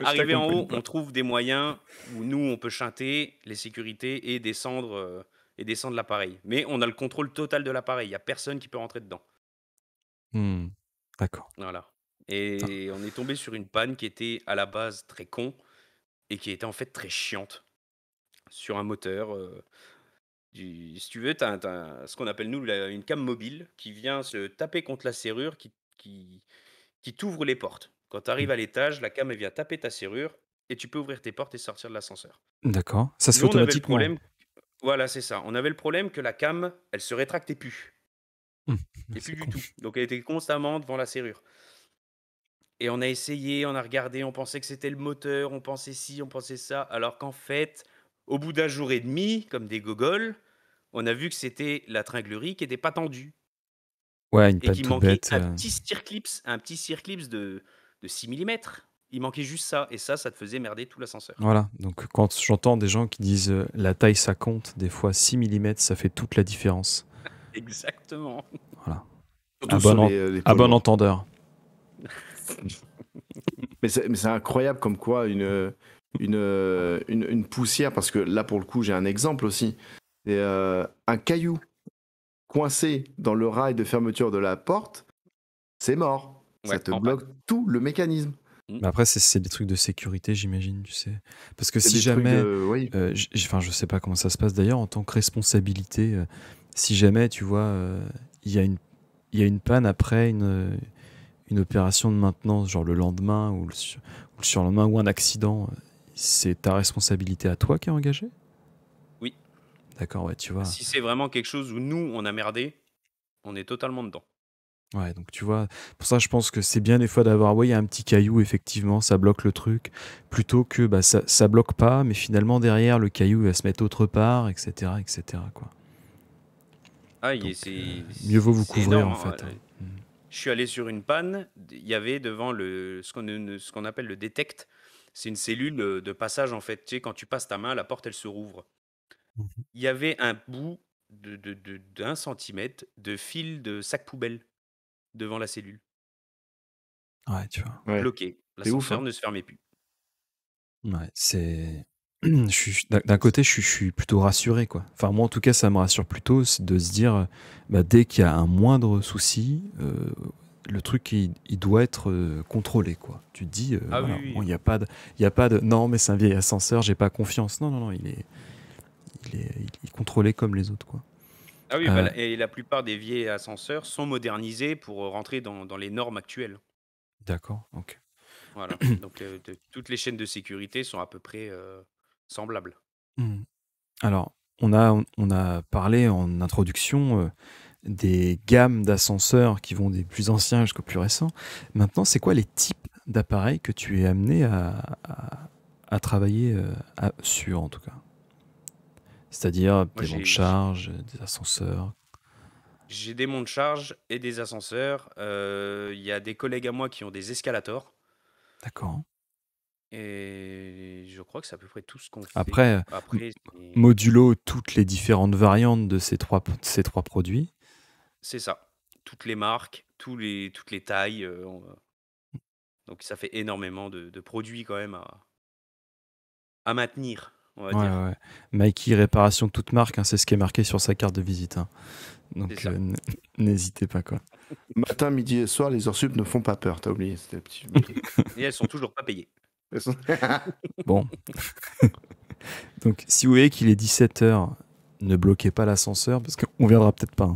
arrivé en haut, on trouve des moyens où nous, on peut chanter les sécurités et descendre, euh, et descendre l'appareil. Mais on a le contrôle total de l'appareil. Il n'y a personne qui peut rentrer dedans. Hmm, d'accord. Voilà. Et on est tombé sur une panne qui était à la base très con et qui était en fait très chiante sur un moteur. Euh, du, si tu veux, tu as, ce qu'on appelle nous une cam mobile qui vient se taper contre la serrure, qui, qui, qui t'ouvre les portes. Quand tu arrives mmh. à l'étage, la cam elle vient taper ta serrure et tu peux ouvrir tes portes et sortir de l'ascenseur.
D'accord. Ça se fait automatiquement. Problème...
Voilà, c'est ça. On avait le problème que la cam, elle se rétractait plus. Mmh. et ah, plus du tout. Donc elle était constamment devant la serrure. Et on a essayé, on a regardé, on pensait que c'était le moteur, on pensait ci, on pensait ça, alors qu'en fait, au bout d'un jour et demi, comme des gogoles, on a vu que c'était la tringlerie qui n'était pas tendue.
Ouais, une et qui manquait euh.
un petit circlipse de, de 6 mm. Il manquait juste ça, et ça, ça te faisait merder tout l'ascenseur. Voilà,
donc quand j'entends des gens qui disent euh, la taille ça compte, des fois 6 mm, ça fait toute la différence. <laughs>
Exactement.
Voilà. à bon euh, entendeur
mais c'est incroyable comme quoi une, une, une, poussière, parce que là pour le coup j'ai un exemple aussi, euh, un caillou coincé dans le rail de fermeture de la porte, c'est mort. ça te bloque tout le mécanisme.
Mm. Mais après, c'est des trucs de sécurité, j'imagine, tu sais. Parce que si jamais. Oui. Euh, enfin, je sais pas comment ça se passe d'ailleurs, en tant que responsabilité, euh, si jamais, tu vois, il une il y, a une panne après, une, une opération de maintenance, genre le lendemain ou le, sur, le surlendemain ou un accident, c'est ta responsabilité à toi qui est engagée Oui. D'accord, ouais, tu vois. Si
c'est vraiment quelque chose où nous, on a merdé, on est totalement dedans.
Ouais, donc tu vois, pour ça, je pense que c'est bien des fois d'avoir, oui il un petit caillou, effectivement, ça bloque le truc, plutôt que bah, ça, ça bloque pas, mais finalement, derrière, le caillou va se mettre autre part, etc., etc.,
quoi. Ah, donc, euh, mieux vaut vous couvrir, en fait. Hein. Je suis allé sur une panne. Il y avait devant le, ce qu'on appelle le détect. C'est une cellule euh, de passage, en fait. Tu sais, quand tu passes ta main, la porte, elle se rouvre. Mhm. Il y avait un bout d'un de, de, centimètre de fil de sac poubelle devant la cellule. Ouais, tu vois. Bloqué. Hein. La cellule ne se fermait plus.
Ouais, c'est. <clears throat> d'un côté, je suis, plutôt rassuré. Quoi. Enfin, moi, en tout cas, ça me rassure plutôt c'est de se dire, bah, dès qu'il y a un moindre souci, euh, le truc, il, doit être euh, contrôlé. Quoi. Tu te dis, euh, ah il n'y a, pas de, y a pas de. Non, mais c'est un vieil ascenseur, j'ai pas confiance. Non, non, non, il est, il est, contrôlé comme les autres. Quoi. Ah oui,
et la plupart des vieils ascenseurs sont modernisés pour rentrer dans, dans les normes actuelles.
D'accord, ok.
Voilà. <clears throat> Donc, toutes les chaînes de sécurité sont à peu près semblable.
Mmh. Alors, on a, on a parlé en introduction euh, des gammes d'ascenseurs qui vont des plus anciens jusqu'aux plus récents. Maintenant, c'est quoi les types d'appareils que tu es amené à, travailler euh, sur, en tout cas C'est-à-dire des monts de charge, des ascenseurs
J'ai des monts de charge et des ascenseurs. Euh, il y a des collègues à moi qui ont des escalators. D'accord. Et je crois que c'est à peu près tout ce qu'on fait. Après, euh,
modulo toutes les différentes variantes de ces trois, ces trois produits.
c'est ça. Toutes les marques, tous les, toutes les tailles. Euh, euh, donc ça fait énormément de, produits quand même à, à maintenir, on va dire.
Mikey, réparation de toute marque, hein, c'est ce qui est marqué
sur sa carte de visite. Hein. Donc, <laughs> n'hésitez pas, quoi. Matin, midi et soir, les heures sup ne font pas peur. T'as oublié,
Et elles sont toujours pas payées. <laughs> bon. <laughs>
Donc, si vous voyez qu'il est 17h, ne bloquez
pas l'ascenseur parce qu'on viendra peut-être pas.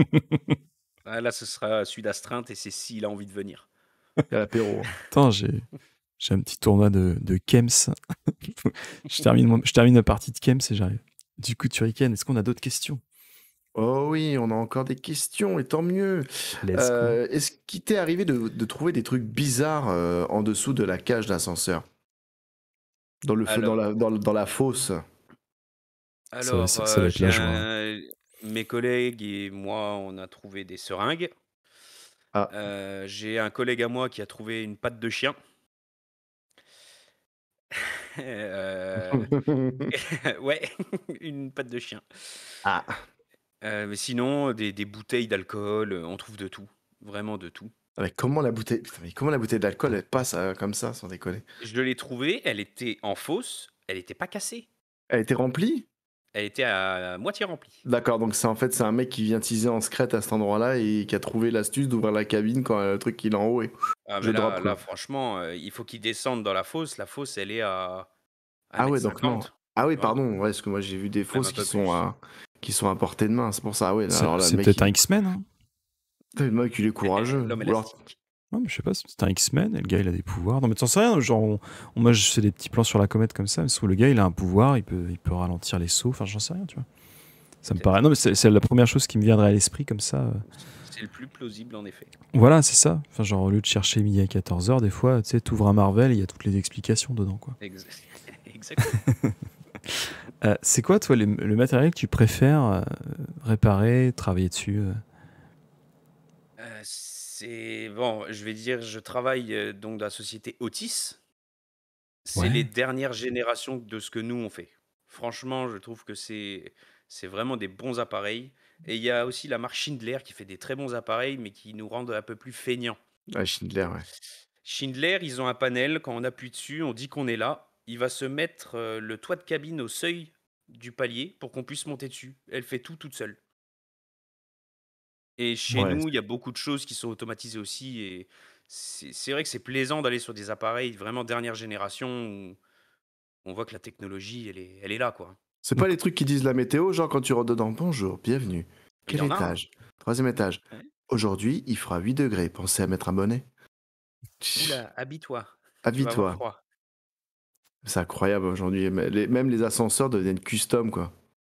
Hein. <laughs>
Ah, là, ce sera celui d'astreinte et c'est s'il a envie de venir. À l'apéro.
Attends, j'ai. J'ai un petit tournoi de, de Kems. je, termine, je termine la partie de Kems et j'arrive. Du coup, Turiken, est-ce
qu'on a d'autres questions Oh oui, on a encore des questions, et tant mieux. Euh, est-ce qu'il t'est arrivé de, trouver des trucs bizarres euh, en dessous de la cage d'ascenseur dans, dans, la, fosse
Alors, euh, hein. mes collègues et moi, on a trouvé des seringues. Ah. J'ai un collègue à moi qui a trouvé une patte de chien. <laughs> <laughs> <laughs> ouais, une patte de chien. Ah. Euh, mais sinon, des, des bouteilles d'alcool, euh, on trouve de tout, vraiment de tout.
Ah, mais comment la bouteille, comment la bouteille d'alcool elle passe euh, comme ça sans déconner
Je l'ai trouvée, elle était en fosse, elle n'était pas cassée.
Elle était remplie
Elle était à, moitié remplie.
D'accord, donc c'est en fait c'est un mec qui vient teaser en secrète à cet endroit-là et qui a trouvé l'astuce d'ouvrir la cabine quand le truc il est en haut et ah, je là, drop, là,
franchement, il faut qu'il descende dans la fosse. La fosse, elle est à.
ah ouais, donc non. Ah oui, pardon, parce que moi j'ai vu des fosses qui sont à qui sont à portée de main. C'est pour ça, ah oui. C'est peut-être un X-Men. Hein. Le mec, il est courageux.
non, mais
je sais pas, c'est un X-Men et le gars il a des pouvoirs. Non, mais t'en sais rien, genre, on, moi je fais des petits plans sur la comète comme ça, mais le gars il a un pouvoir, il peut, il peut ralentir les sauts, enfin j'en sais rien, tu vois. Ça me paraît. Non, mais c'est la première chose qui me viendrait à l'esprit comme ça. Euh.
C'est le plus plausible en effet.
Voilà, c'est ça. Enfin, genre, au lieu de chercher midi à 14h, des fois, tu sais, t'ouvres un Marvel il y a toutes les explications dedans,
quoi. <laughs> Exactement.
<laughs> Euh, c'est quoi, toi, le matériel que tu préfères euh, réparer, travailler dessus
euh C'est bon, je vais dire, je travaille donc dans la société Otis. C'est les dernières générations de ce que nous on fait. Franchement, je trouve que c'est c'est vraiment des bons appareils. Et il y a aussi la marque Schindler qui fait des très bons appareils, mais qui nous rendent un peu plus feignants.
Ah, Schindler, ouais.
Schindler, ils ont un panel. Quand on appuie dessus, on dit qu'on est là il va se mettre euh, le toit de cabine au seuil du palier pour qu'on puisse monter dessus. Elle fait tout toute seule. Et chez nous, il y a beaucoup de choses qui sont automatisées aussi. Et c'est vrai que c'est plaisant d'aller sur des appareils vraiment dernière génération où on voit que la technologie, elle est, là, quoi.
C'est pas les trucs qui disent la météo, genre quand tu rentres dedans, bonjour, bienvenue. Quel étage Troisième étage. Aujourd'hui, il fera 8 degrés. Pensez à mettre un bonnet. habille toi c'est incroyable aujourd'hui. Même les ascenseurs deviennent custom, quoi.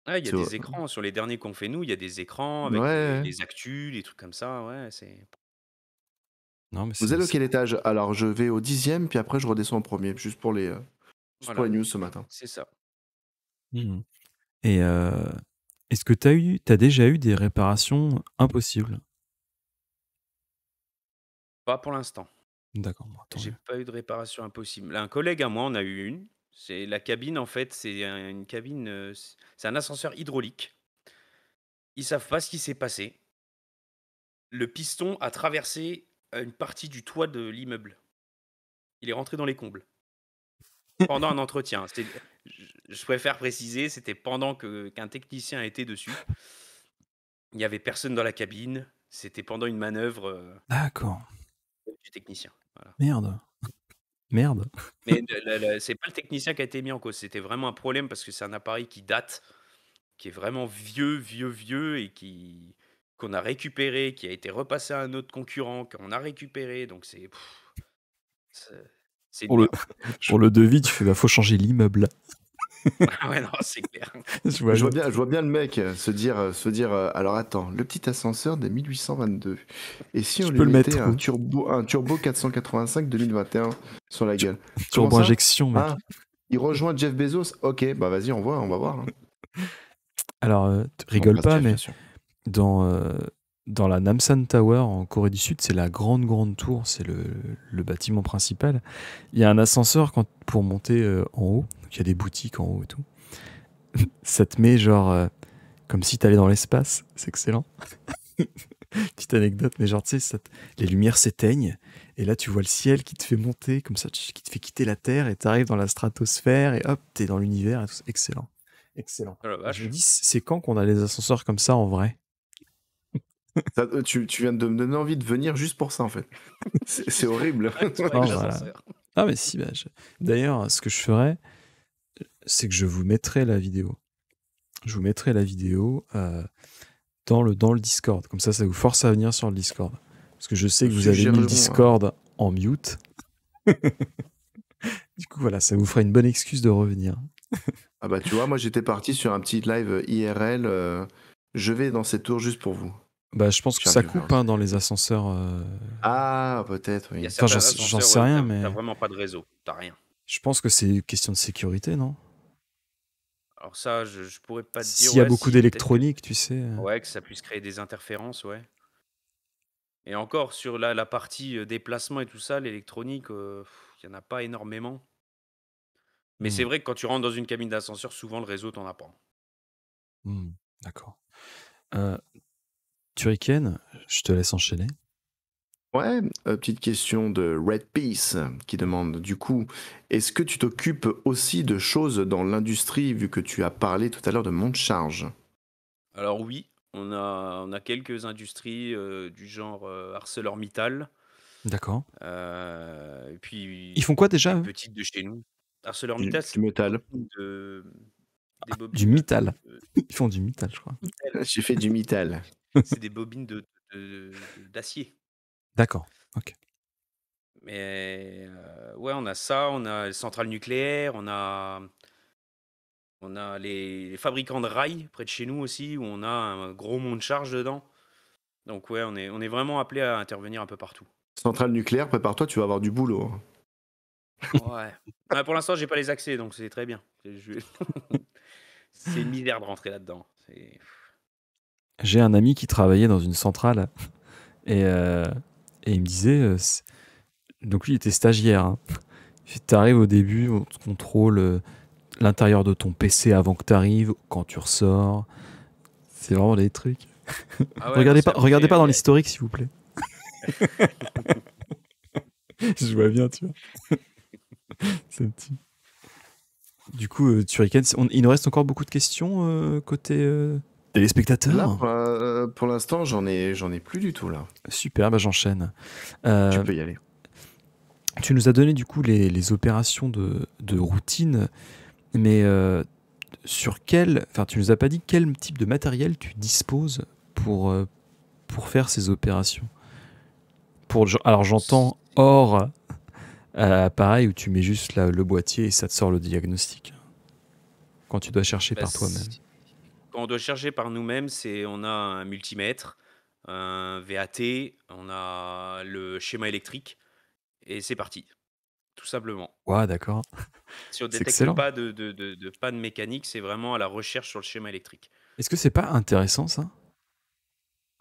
il y a des écrans. Sur les derniers qu'on fait, nous, il y a des écrans avec les, actus, les trucs comme ça. Ouais, c'est.
Non, mais Vous allez quel étage Alors, je vais au dixième, puis après, je redescends au premier, juste pour les, euh, pour les news ce matin. C'est ça.
Mmh.
Et euh, est-ce que tu as, eu, as déjà eu des réparations impossibles
Pas pour l'instant. D'accord. J'ai pas eu de réparation impossible. Un collègue à moi on a eu une. C'est la cabine, en fait, c'est une cabine, euh, c'est un ascenseur hydraulique. Ils savent pas ce qui s'est passé. Le piston a traversé euh, une partie du toit de l'immeuble. Il est rentré dans les combles. Pendant un entretien. Je préfère préciser, c'était pendant qu'un technicien était dessus. Il n'y avait personne dans la cabine. C'était pendant une manœuvre euh, du technicien.
Merde. Merde.
Mais c'est pas le technicien qui a été mis en cause. C'était vraiment un problème parce que c'est un appareil qui date, qui est vraiment vieux, vieux, vieux et qui qu'on a récupéré, qui a été repassé à un autre concurrent, qu'on a récupéré. Donc c'est. <laughs> Pour,
le... devis, tu fais, bah, faut changer l'immeuble
c'est je, vois bien, le mec
se dire, euh, se dire euh, alors attends, le petit ascenseur des 1822. Et si on je lui mettait un, turbo, un turbo 485 2021 sur la gueule Turbo injection, hein? il rejoint Jeff Bezos. Ok, bah vas-y, on voit, on va voir. Hein. <laughs>
Alors, euh, rigole bah, pas, mais dans, dans la Namsan Tower en Corée du Sud, c'est la grande, grande tour, c'est le, bâtiment principal. Il y a un ascenseur pour monter en haut il y a des boutiques en haut et tout. <laughs> Ça te met genre euh, comme si t'allais dans l'espace, c'est excellent. <laughs> Petite anecdote, mais genre tu sais, les lumières s'éteignent et là tu vois le ciel qui te fait monter comme ça, qui te fait quitter la Terre et t'arrives dans la stratosphère et hop, t'es dans l'univers et tout. Excellent,
excellent. Ah je me dis,
c'est quand qu'on a les ascenseurs comme ça en vrai
<laughs> euh, tu, viens de me donner envie de venir juste pour ça, en fait. C'est horrible. ah, oh, ah mais
si, bah, d'ailleurs, ce que je ferais, c'est que je vous mettrai la vidéo. Je vous mettrai la vidéo euh, dans, le, dans le Discord. Comme ça, ça vous force à venir sur le Discord. Parce que je sais que vous avez mis le Discord en mute. <laughs> du coup, voilà, ça vous fera une bonne excuse de revenir.
ah bah tu vois, moi j'étais parti sur un petit live IRL. Euh, je vais dans cette tour juste pour vous.
Bah, je pense que ça coupe hein, dans les ascenseurs. Euh.
Ah, peut-être, oui. j'en sais rien, mais. T'as vraiment pas de réseau, t'as rien.
Je pense que c'est une question de sécurité, non
Alors ça, je, pourrais pas te dire. S'il y a beaucoup d'électronique, tu sais. Euh. Ouais, que ça puisse créer des interférences, ouais. Et encore, sur la, partie euh, déplacement et tout ça, l'électronique, euh, il n'y en a pas énormément. Mais c'est hmm. vrai que quand tu rentres dans une cabine d'ascenseur, souvent le réseau t'en apprend.
pas. Hmm, d'accord. Euh, je te laisse enchaîner.
Ouais, euh, petite question de Red Peace euh, qui demande du coup, est-ce que tu t'occupes aussi de choses dans l'industrie vu que tu as parlé tout à l'heure de monte charge
Alors oui, on a, on a quelques industries euh, du genre ArcelorMittal. D'accord. et puis ils font quoi déjà Petite de chez nous. ArcelorMittal, ah, métal. De, du métal.
Ils font du métal, je
crois.
<laughs> J'ai fait du métal. c'est des bobines de d'acier. D'accord. Ok. Mais euh, ouais, on a ça, on a les centrales nucléaires, on a, on a les, les fabricants de rails près de chez nous aussi, où on a un gros monde de charge dedans. Donc ouais, on est, on est vraiment appelé à intervenir un peu partout.
Centrale nucléaire, prépare-toi, tu vas avoir du boulot. Hein.
Ouais. Ah, pour l'instant, j'ai pas les accès, donc c'est très bien. c'est <laughs> misère de rentrer là-dedans.
J'ai un ami qui travaillait dans une centrale et euh, et il me disait, euh, donc lui il était stagiaire. Hein. Tu arrives au début, on contrôle euh, l'intérieur de ton PC avant que tu arrives, quand tu ressors. C'est vraiment des
trucs. Ah <laughs> regardez pas, regardez pas dans
l'historique s'il vous plaît. <laughs> Je vois bien, tu vois. <laughs> C'est petit. Du coup, euh, Turiken, il nous reste encore beaucoup de questions côté téléspectateurs là,
euh, Pour, l'instant, j'en ai, j'en ai plus du tout là.
Super, bah, j'enchaîne. Euh, tu peux y aller. Tu nous as donné du coup les, opérations de, routine, mais euh, sur quel, enfin, tu nous as pas dit quel type de matériel tu disposes pour euh, pour faire ces opérations. Pour, alors j'entends hors appareil où tu mets juste le boîtier et ça te sort le diagnostic hein, quand tu dois chercher bah, par toi-même
on doit chercher par nous-mêmes, c'est on a un multimètre, un VAT, on a le schéma électrique et c'est parti, tout simplement. Ouais, d'accord. <laughs> Si on détecte pas de, de, de, de panne mécanique, c'est vraiment à la recherche sur le schéma électrique.
Est-ce que c'est pas intéressant ça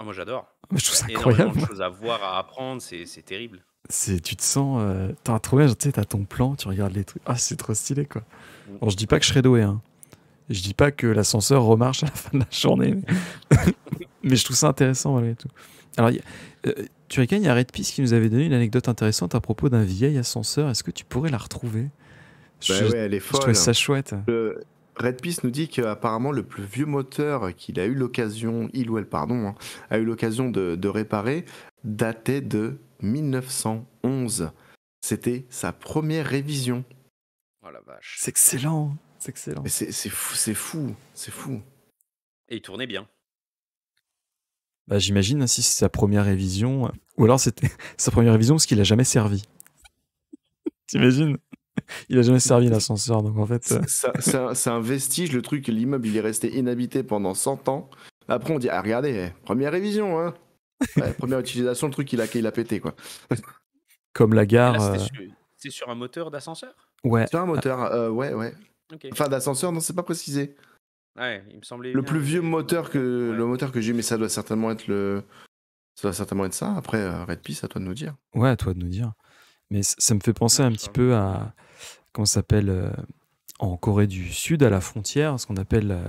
ah, Moi j'adore. Ah, je trouve ça incroyable. Énormément de choses à voir, à apprendre, c'est terrible.
Tu te sens. tu euh, t'as trouvé, tu sais, t'as ton plan, tu regardes les trucs. Ah, c'est trop stylé quoi. Mm. Bon, je dis pas que je serais doué, hein. Je dis pas que l'ascenseur remarche à la fin de la journée, mais, <laughs> je trouve ça intéressant malgré tout. Alors, euh, tu regardes, il y a Red Peace qui nous avait donné une anecdote intéressante à propos d'un vieil ascenseur. Est-ce que tu pourrais la retrouver bah je, trouvais ça chouette.
Euh, Red Peace nous dit qu'apparemment le plus vieux moteur qu'il a eu l'occasion, il ou elle, pardon, hein, a eu l'occasion de, de réparer, datait de 1911. C'était sa première révision. Oh la vache. C'est excellent. C'est excellent. C'est fou, c'est fou, c'est fou.
Et il tournait bien.
Bah, J'imagine si c'est sa première révision, ou alors c'était <laughs> sa première révision parce qu'il a jamais servi. <laughs> T'imagines Il a jamais servi l'ascenseur, donc en fait. Euh,
c'est un, vestige, le truc, l'immeuble il est resté inhabité pendant 100 ans. Après on dit, ah regardez, première révision, hein <laughs> Première utilisation, le truc il a, pété quoi. Comme la gare. Euh,
c'est sur, un moteur d'ascenseur
Ouais. Sur un moteur, euh, ouais, ouais. Enfin, d'ascenseur, non, c'est pas précisé.
Ouais, il me semblait. Le plus
vieux moteur que le moteur que j'ai, mais ça doit certainement être le. Ça doit certainement être ça. Après, euh, Red Peace, à toi de nous dire.
Ouais, à toi de nous dire. Mais ça me fait penser un petit peu à comment s'appelle euh, en Corée du Sud, à la frontière, ce qu'on appelle euh,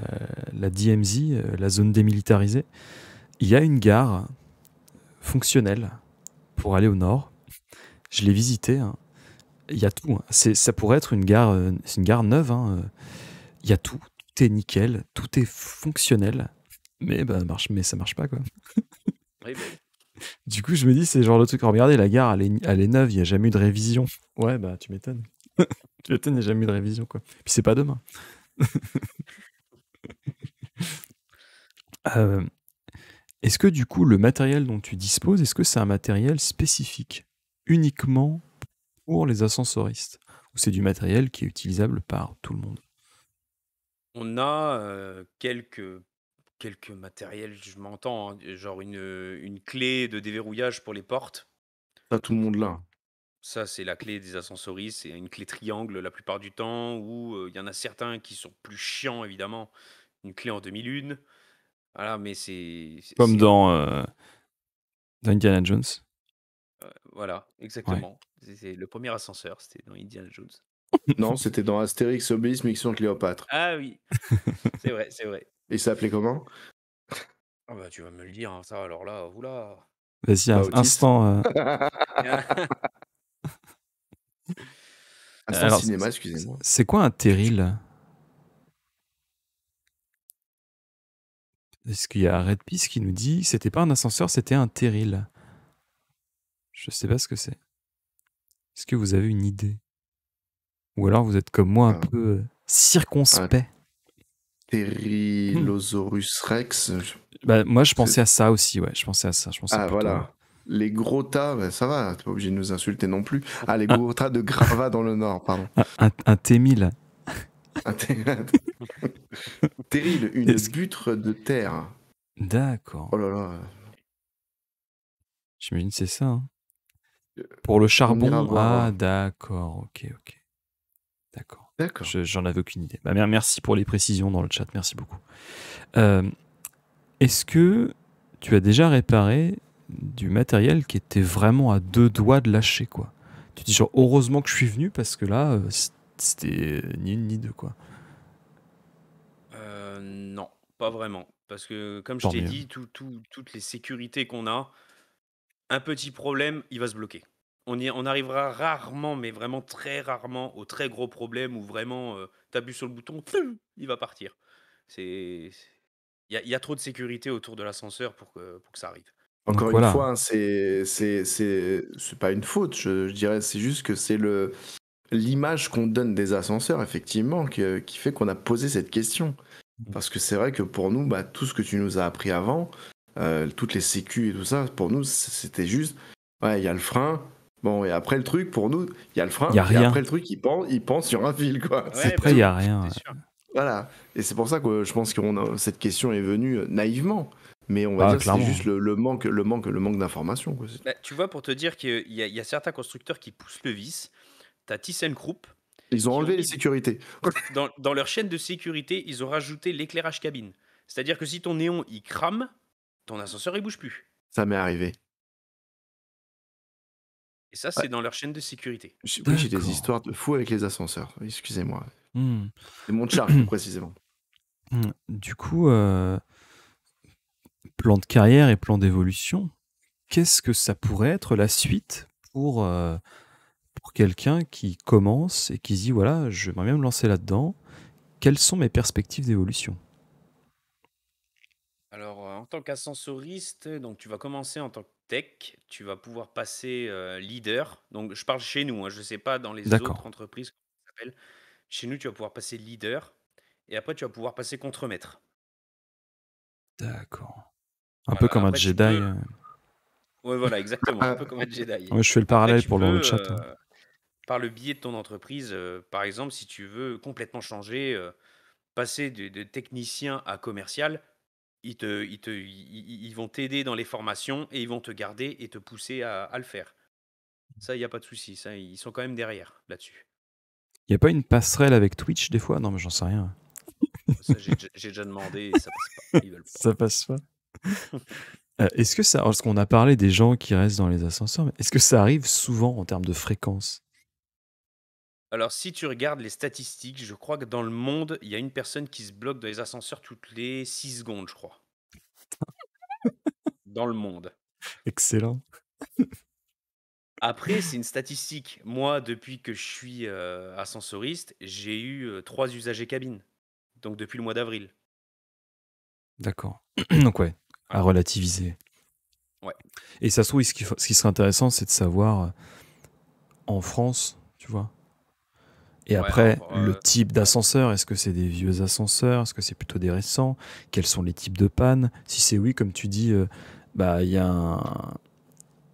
la DMZ, la zone démilitarisée. Il y a une gare fonctionnelle pour aller au nord. Je l'ai visitée. Hein il y a tout. Hein. Ça pourrait être une gare, euh, c'est une gare neuve. Hein, euh. Il y a tout. Tout est nickel. Tout est fonctionnel. Mais, bah, ça marche, mais ça marche pas, quoi. Bah <laughs> du coup, je me dis, c'est genre le truc. Regardez, la gare, elle est, neuve. Il n'y a jamais eu de révision. Ouais, bah, tu m'étonnes. <laughs> tu m'étonnes, il n'y a jamais eu de révision, quoi. Puis c'est pas demain. <laughs> Euh, est-ce que, du coup, le matériel dont tu disposes, est-ce que c'est un matériel spécifique Uniquement pour les ascensoristes, ou c'est du matériel qui est utilisable par tout le monde
On a euh, quelques quelques matériels, je m'entends, hein, genre une, une clé de déverrouillage pour les portes.
Pas tout le monde là.
Ça, c'est la clé des ascensoristes, c'est une clé triangle la plupart du temps, ou il euh, y en a certains qui sont plus chiants, évidemment. Une clé en demi-lune. Voilà, mais c'est. Comme
dans, euh, dans, Indiana Jones.
voilà, exactement. C'est le premier ascenseur, c'était dans Indiana Jones.
<laughs> Non, c'était dans Astérix, Obélix, Mission Cléopâtre. Ah oui, <laughs> c'est vrai, c'est vrai. ça s'appelait comment
ah bah tu vas me le dire, hein, ça, alors là, oula. Vas-y, un
instant.
Euh. <laughs>
cinéma, excusez-moi. C'est quoi un terril Est-ce qu'il y a Red Peace qui nous dit c'était pas un ascenseur, c'était un terril Je sais pas ce que c'est. Est-ce que vous avez une idée Ou alors vous êtes comme moi un, ah. peu
euh, circonspect hmm. Terrilosaurus rex
bah, Moi je pensais à ça aussi, ouais, je pensais à ça. ah voilà.
Les gros tas, bah, ça va, t'es pas obligé de nous insulter non plus. Ah, les gros tas de Grava dans le Nord, pardon.
Un, un T1000.
<laughs> Terrible, une butre de terre. D'accord. Oh là là. J'imagine c'est ça. Hein.
Pour le charbon Ah, d'accord. Ok, ok. D'accord. J'en avais aucune idée. Bah, merci pour les précisions dans le chat. Merci beaucoup. Euh, est-ce que tu as déjà réparé du matériel qui était vraiment à deux doigts de lâcher, quoi Tu dis genre, heureusement que je suis venu parce que là, euh, c'était ni une ni deux, quoi.
Euh, non, pas vraiment. Parce que, comme je t'ai dit, toutes les sécurités qu'on a, un petit problème, il va se bloquer. On, y, on arrivera rarement, mais vraiment très rarement, au très gros problème où vraiment euh, tu appuies sur le bouton, il va partir. C'est, il y, a trop de sécurité autour de l'ascenseur pour que, pour que ça arrive.
Encore une fois, hein, c'est, c'est, c'est, c'est pas une faute, je, dirais, c'est juste que c'est le, l'image qu'on donne des ascenseurs, effectivement, qui euh, fait qu'on a posé cette question. Mmh. Parce que c'est vrai que pour nous, bah, tout ce que tu nous as appris avant, euh, toutes les sécu et tout ça, pour nous, c'était juste, ouais, il y a le frein. Bon, et après le truc, pour nous, il y a le frein. Y a et rien. après le truc, il pense, il sur un fil, quoi. après, il n'y a rien. Voilà. Et c'est pour ça que je pense que cette question est venue euh, naïvement. Mais on va ah, dire que c'est juste le, manque, le manque, le manque d'informations.
Bah, tu vois, pour te dire qu'il y, y, a certains constructeurs qui poussent le vice, t'as ThyssenKrupp. Ils ont enlevé les sécurités. <laughs> Dans, dans leur chaîne de sécurité, ils ont rajouté l'éclairage cabine. C'est-à-dire que si ton néon, il crame, ton ascenseur, il bouge plus.
Ça m'est arrivé.
Et ça, c'est dans leur chaîne de sécurité. Oui, j'ai des histoires
de fou avec les ascenseurs. Excusez-moi. Hmm.
C'est mon charge, <clears throat> précisément.
Hmm. Du coup, euh, plan de carrière et plan d'évolution, qu'est-ce que ça pourrait être la suite pour, euh, pour quelqu'un qui commence et qui se dit voilà, je vais bien me lancer là-dedans. Quelles sont mes perspectives d'évolution
alors, euh, en tant qu'ascensoriste, donc tu vas commencer en tant que tech, tu vas pouvoir passer euh, leader. Donc, je parle chez nous, hein, je ne sais pas dans les autres entreprises s'appelle. Chez nous, tu vas pouvoir passer leader et après, tu vas pouvoir passer contre-maître. D'accord.
Un peu comme un Jedi. Euh.
Oui, voilà, exactement, un ah. peu comme un Jedi. je fais le parallèle pour le chat. Hein. par le biais de ton entreprise, par exemple, si tu veux complètement changer, passer de, de technicien à commercial, ils, te, ils, te, ils, vont t'aider dans les formations et ils vont te garder et te pousser à, le faire. Ça, il n'y a pas de souci. Ça, ils sont quand même derrière là-dessus.
Il n'y a pas une passerelle avec Twitch des fois Non, mais j'en sais rien.
j'ai déjà demandé ça passe
pas. <laughs> passe pas. <laughs> Euh, est-ce que ça, parce qu'on a parlé des gens qui restent dans les ascenseurs, est-ce que ça arrive souvent en termes de fréquence
alors, si tu regardes les statistiques, je crois que dans le monde, il y a une personne qui se bloque dans les ascenseurs toutes les 6 secondes, je crois. Dans le monde. Excellent. Après, c'est une statistique. Moi, depuis que je suis euh, ascensoriste, j'ai eu 3 euh, trois usagers cabine. Donc, depuis le mois d'avril.
D'accord. <clears throat> Donc, ouais, à relativiser. Ouais. Et ça se trouve, ce qui, serait intéressant, c'est de savoir euh, en France, tu vois,
et après, euh, le
type d'ascenseur, est-ce que c'est des vieux ascenseurs Est-ce que c'est plutôt des récents Quels sont les types de pannes Si c'est oui, comme tu dis, euh, bah il y un...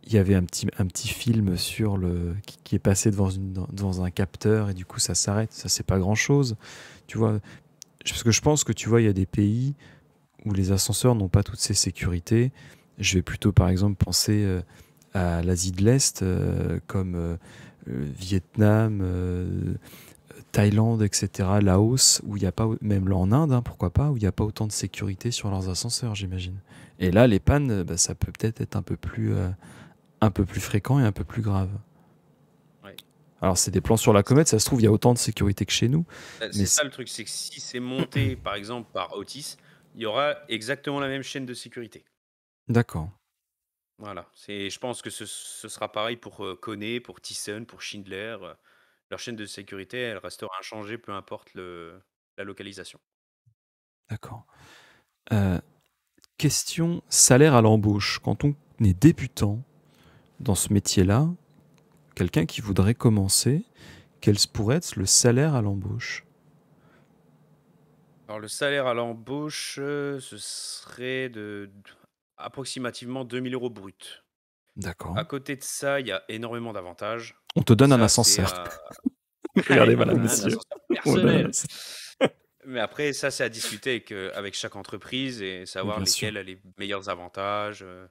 Il y avait un petit, un petit film sur le qui, est passé devant, une, devant un capteur et du coup ça s'arrête. Ça, c'est pas grand chose. Tu vois, parce que je pense que tu vois, il y a des pays où les ascenseurs n'ont pas toutes ces sécurités. Je vais plutôt, par exemple, penser euh, à l'Asie de l'Est, comme euh, Vietnam, euh, Thaïlande, etc., Laos, où il a pas, même là en Inde, hein, pourquoi pas, où il n'y a pas autant de sécurité sur leurs ascenseurs, j'imagine. Et là, les pannes, euh, bah, ça peut peut-être être un peu plus, un peu plus fréquent et un peu plus grave. Alors, c'est des plans sur la comète, ça se trouve, il y a autant de sécurité que chez nous.
C'est ça le truc, c'est que si c'est monté, par exemple, par Otis, il y aura exactement la même chaîne de sécurité. D'accord je pense que ce, sera pareil pour, euh, pour Thyssen, pour Schindler, euh. leur chaîne de sécurité, elle restera inchangée, peu importe la localisation.
D'accord. Euh, question salaire à l'embauche. Quand on est débutant dans ce métier-là, quelqu'un qui voudrait commencer, quel pourrait être le salaire à l'embauche?
Alors le salaire à l'embauche, ce serait de approximativement 2000 euros brut. D'accord. À côté de ça, il y a énormément d'avantages. On
te donne un ascenseur. Euh, <laughs> Regardez, <laughs> monsieur.
Mais après, ça, c'est à discuter avec, euh, chaque entreprise et savoir Bien les meilleurs avantages. Euh.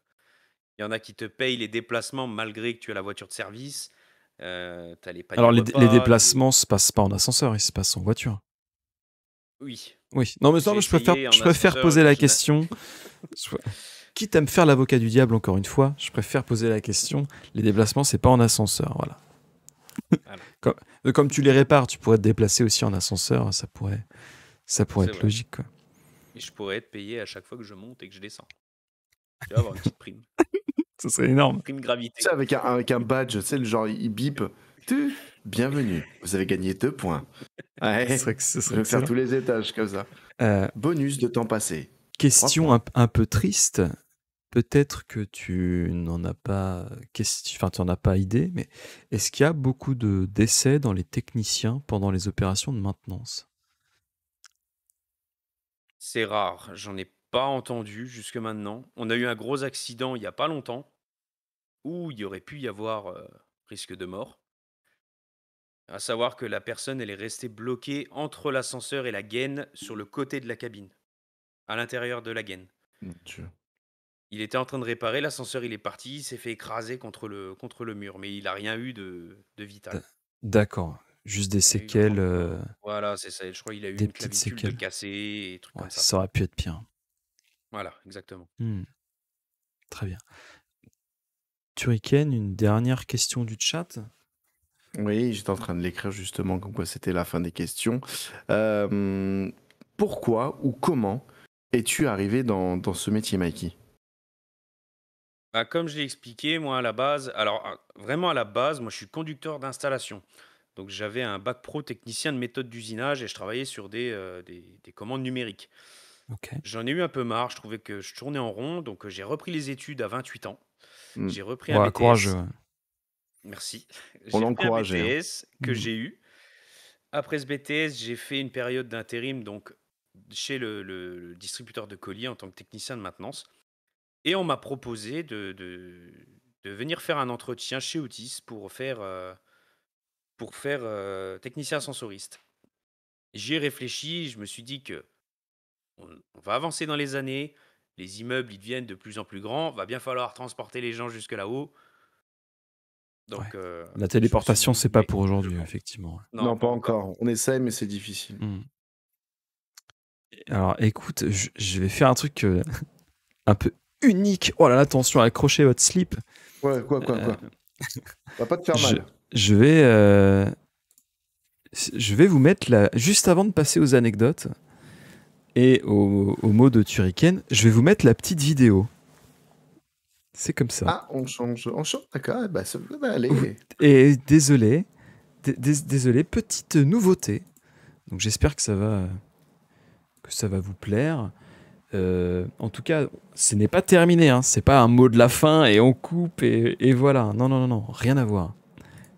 Il y en a qui te payent les déplacements malgré que tu aies la voiture de service. Alors, les, déplacements
ne se passent pas en ascenseur, ils se passent en voiture. Oui. Oui. Non, mais je préfère, je préfère poser la question. Quitte à me faire l'avocat du diable, encore une fois, je préfère poser la question. Les déplacements, c'est pas en ascenseur, voilà. <laughs> Euh, comme, tu les répares, tu pourrais te déplacer aussi en ascenseur, ça pourrait, ça pourrait être logique.
Et je pourrais être payé à chaque fois que je monte et que je descends. Tu vas avoir une petite prime. <laughs>
Ce serait énorme. Une
prime gravité. avec, un,
badge, tu sais, le genre, il bip. Bienvenue, vous avez gagné deux points. <laughs> Ouais. ce serait, tous les étages comme ça. Euh, Bonus de temps passé. Question
un, peu triste, peut-être que tu n'en as pas enfin tu as pas idée, mais est-ce qu'il y a beaucoup de décès dans les techniciens pendant les opérations de maintenance
C'est rare, j'en ai pas entendu jusque maintenant. On a eu un gros accident il y a pas longtemps où il y aurait pu y avoir euh, risque de mort. À savoir que la personne elle est restée bloquée entre l'ascenseur et la gaine sur le côté de la cabine à l'intérieur de la gaine. Il était en train de réparer, l'ascenseur il est parti, il s'est fait écraser contre le, contre le mur, mais il n'a rien eu de, vital.
D'accord, juste des séquelles. Euh, voilà, c'est ça. Je crois qu'il a eu des petites séquelles ça. aurait pu être pire.
Voilà, exactement.
Hmm. Très bien. Turiken une dernière question du chat.
Oui, j'étais en train de l'écrire justement, comme quoi c'était la fin des questions. Euh, pourquoi ou comment es-tu arrivé dans, ce métier, Mikey
bah, Comme je l'ai expliqué, moi à la base, alors euh, vraiment à la base, moi je suis conducteur d'installation. Donc j'avais un bac pro technicien de méthode d'usinage et je travaillais sur des, euh, des, commandes numériques. J'en ai eu un peu marre, je trouvais que je tournais en rond, donc euh, j'ai repris les études à 28 ans. Hmm. J'ai repris un Courageux. Merci. On encourage. Hein. que hmm. j'ai eu. Après ce BTS, j'ai fait une période d'intérim donc chez le, distributeur de colis en tant que technicien de maintenance. Et on m'a proposé de, venir faire un entretien chez Otis pour faire, euh, euh, technicien sensoriste. J'y ai réfléchi, je me suis dit que on, va avancer dans les années, les immeubles ils deviennent de plus en plus grands, va bien falloir transporter les gens jusque là-haut. Donc, euh,
La téléportation, c'est pas pour aujourd'hui, effectivement.
Non, pas encore. On essaye, mais c'est difficile. Mmh.
Alors écoute, je, vais faire un truc euh, un peu unique. Oh là là, attention, accrochez votre slip.
Ouais, quoi, quoi, quoi. Euh, va pas te faire mal.
Je, vais. Euh, je vais vous mettre la. Juste avant de passer aux anecdotes et aux, mots de Turiken, je vais vous mettre la petite vidéo. C'est comme ça. Ah,
on change, d'accord, eh ben, ça aller.
Et désolé, désolé, petite nouveauté. Donc j'espère que ça va ça va vous plaire. Euh, en tout cas, ce n'est pas terminé, hein. c'est pas un mot de la fin et on coupe et, voilà. Non, non, non, rien à voir.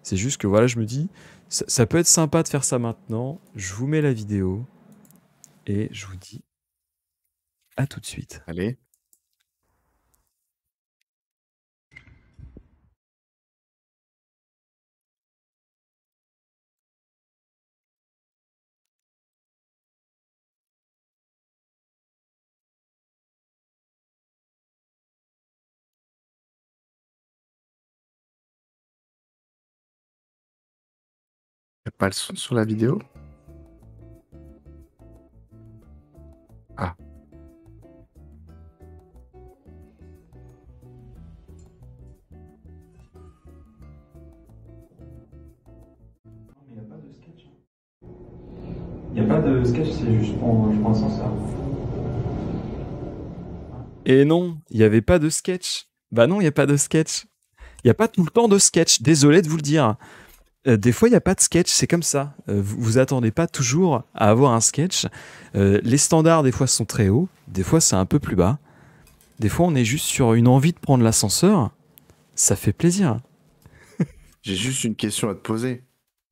C'est juste que voilà, je me dis, ça, peut être sympa de faire ça maintenant. Je vous mets la vidéo et je vous dis à tout de suite. Allez.
sur la vidéo Ah.
Il n'y hein. a pas de sketch, c'est juste pour, un Et non, il n'y avait pas de sketch. Bah non, il n'y a pas de sketch. Il n'y a pas tout le temps de sketch, désolé de vous le dire. Euh, des fois, il n'y a pas de sketch, c'est comme ça. Euh, vous attendez pas toujours à avoir un sketch. Euh, les standards, des fois, sont très hauts, des fois, c'est un peu plus bas. Des fois, on est juste sur une envie de prendre l'ascenseur. Ça fait plaisir.
<laughs> J'ai juste une question à te poser.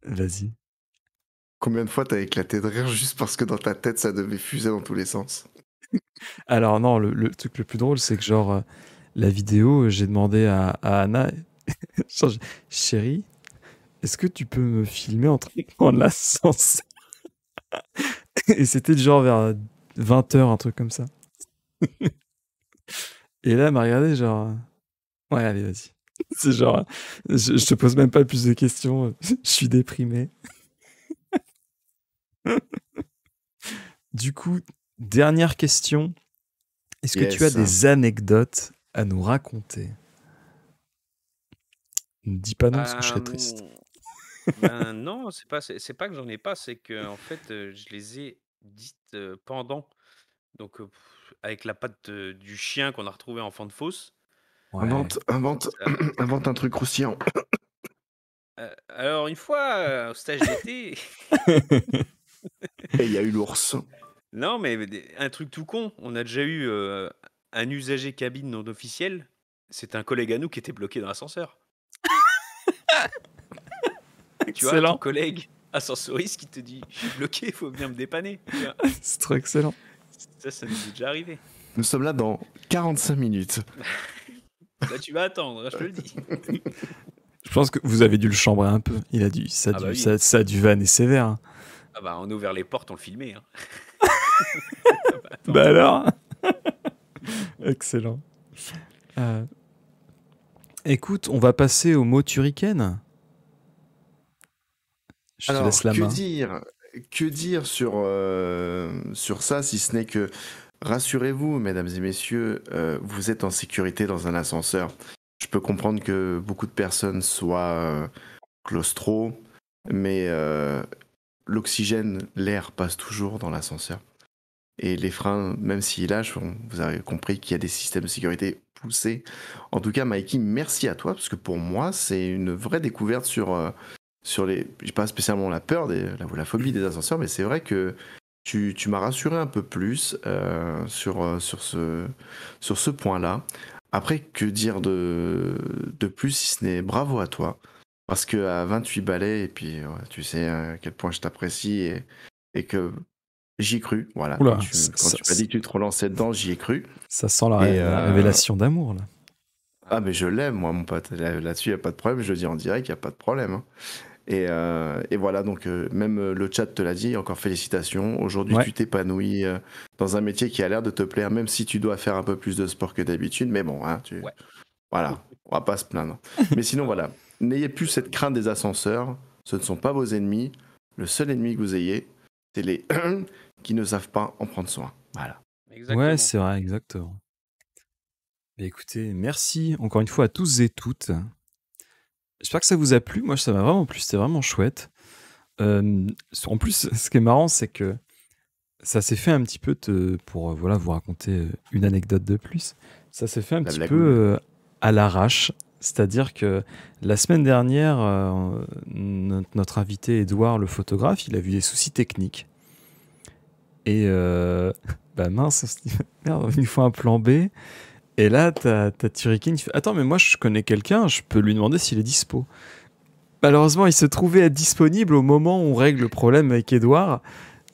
Vas-y. Combien de fois t'as éclaté de rire juste parce que dans ta tête, ça devait fuser dans tous les sens <laughs> Alors non, le,
truc le plus drôle, c'est que genre, la vidéo, j'ai demandé à, Anna, <laughs> chérie, est-ce que tu peux me filmer en train de prendre l'ascenseur <laughs> Et c'était genre vers 20h, un truc comme ça. <laughs> Et là, elle m'a regardé, genre. Ouais, allez, vas-y. <laughs> C'est genre. Je, te pose même pas plus de questions. Je suis déprimé. du coup, dernière question. Est-ce que tu as des anecdotes à nous raconter Ne dis pas non, parce que je serais triste. Euh,
ben, non, c'est pas, pas que j'en ai pas, c'est que en fait, je les ai dites pendant. Donc, avec la patte du chien qu'on a retrouvé en fin de fosse. Invente, <clears throat>
invente, un truc croustillant.
Euh, alors, une fois au stage d'été,
<laughs> il y a eu l'ours.
non, mais un truc tout con, on a déjà eu un usager cabine non officiel. C'est un collègue à nous qui était bloqué dans l'ascenseur. <laughs> tu vois, ton collègue qui te dit Je suis bloqué, il faut bien me dépanner. <laughs>
c'est trop excellent.
Ça, ça nous est déjà arrivé.
Nous sommes là dans 45 minutes. là,
<laughs> bah, tu vas attendre, je te le dis. <laughs>
Je pense que vous avez dû le chambrer un peu. Il a dû, ça, a ah, dû, bah sévère. Hein.
Ah bah, on a ouvert les portes, on le filmait. Hein. bah, alors
Excellent. Euh, écoute, on va passer au mot turicaine
alors, que Dire, que dire sur, euh, sur ça, si ce n'est que rassurez-vous, mesdames et messieurs, euh, vous êtes en sécurité dans un ascenseur. Je peux comprendre que beaucoup de personnes soient euh, claustraux, mais l'oxygène, l'air passe toujours dans l'ascenseur. Et les freins, même s'ils lâchent, vous avez compris qu'il y a des systèmes de sécurité poussés. En tout cas, Mikey, merci à toi, parce que pour moi, c'est une vraie découverte sur, sur les. J'ai pas spécialement la peur, des, la, phobie des ascenseurs, mais c'est vrai que tu, tu m'as rassuré un peu plus euh, sur, euh, sur ce, sur ce point-là. Après, que dire de, de plus si ce n'est bravo à toi Parce que à 28 balais, et puis tu sais euh, à quel point je t'apprécie et, et que J'y ai cru, voilà. quand tu, m'as dit que tu te relançais dedans, j'y ai cru. Ça sent la, révélation d'amour, là. Ah, mais je l'aime, moi, mon pote. Là-dessus, il n'y a pas de problème. Je le dis en direct, il n'y a pas de problème. Hein. Euh, et, voilà, donc euh, même euh, le chat te l'a dit, encore félicitations. Aujourd'hui, tu t'épanouis dans un métier qui a l'air de te plaire, même si tu dois faire un peu plus de sport que d'habitude. Mais bon, hein, tu... voilà, on va pas se plaindre. <laughs> Mais sinon, voilà, n'ayez plus cette crainte des ascenseurs. Ce ne sont pas vos ennemis. Le seul ennemi que vous ayez, c'est les <clears throat> qui ne savent pas en prendre soin. Voilà.
Ouais, c'est vrai, exactement. Bah, écoutez, merci encore une fois à tous et toutes J'espère que ça vous a plu. Moi, ça m'a vraiment plu. C'était vraiment chouette. Euh, en plus, <laughs> ce qui est marrant, c'est que ça s'est fait un petit peu pour euh, voilà vous raconter euh, une anecdote de plus. Ça s'est fait un petit peu à l'arrache. C'est-à-dire que la semaine dernière, notre, invité Edouard, le photographe, il a vu des soucis techniques. Et <laughs> bah mince, on se dit, merde, il faut un plan B. Et là, t'as King qui fait Attends, mais moi je connais quelqu'un, je peux lui demander s'il est dispo. Malheureusement, il se trouvait être disponible au moment où on règle le problème avec Edouard.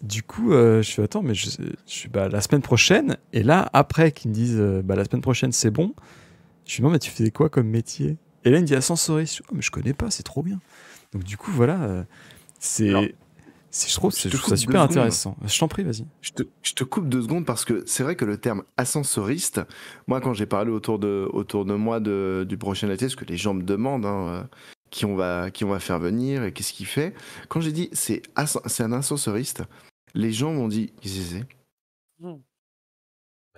Du coup, euh, je suis Attends, mais je, suis bah, la semaine prochaine. Et là, après qu'ils me disent euh, bah, La semaine prochaine, c'est bon, je dis « Non, Mais tu faisais quoi comme métier Et là, il me dit Ascensoriste. Oh,
mais je connais pas, c'est trop bien. Donc, du coup, voilà. Euh, c'est je trouve, je trouve ça super intéressant. Je t'en prie, vas-y. Je te, je te, coupe deux secondes parce que c'est vrai que le terme ascensoriste, moi, quand j'ai parlé autour de, autour de moi de, du prochain été, ce que les gens me demandent, hein, euh, qui, on va, qui on va faire venir et qu'est-ce qu'il fait, quand j'ai dit c'est un ascensoriste, les gens m'ont dit hmm.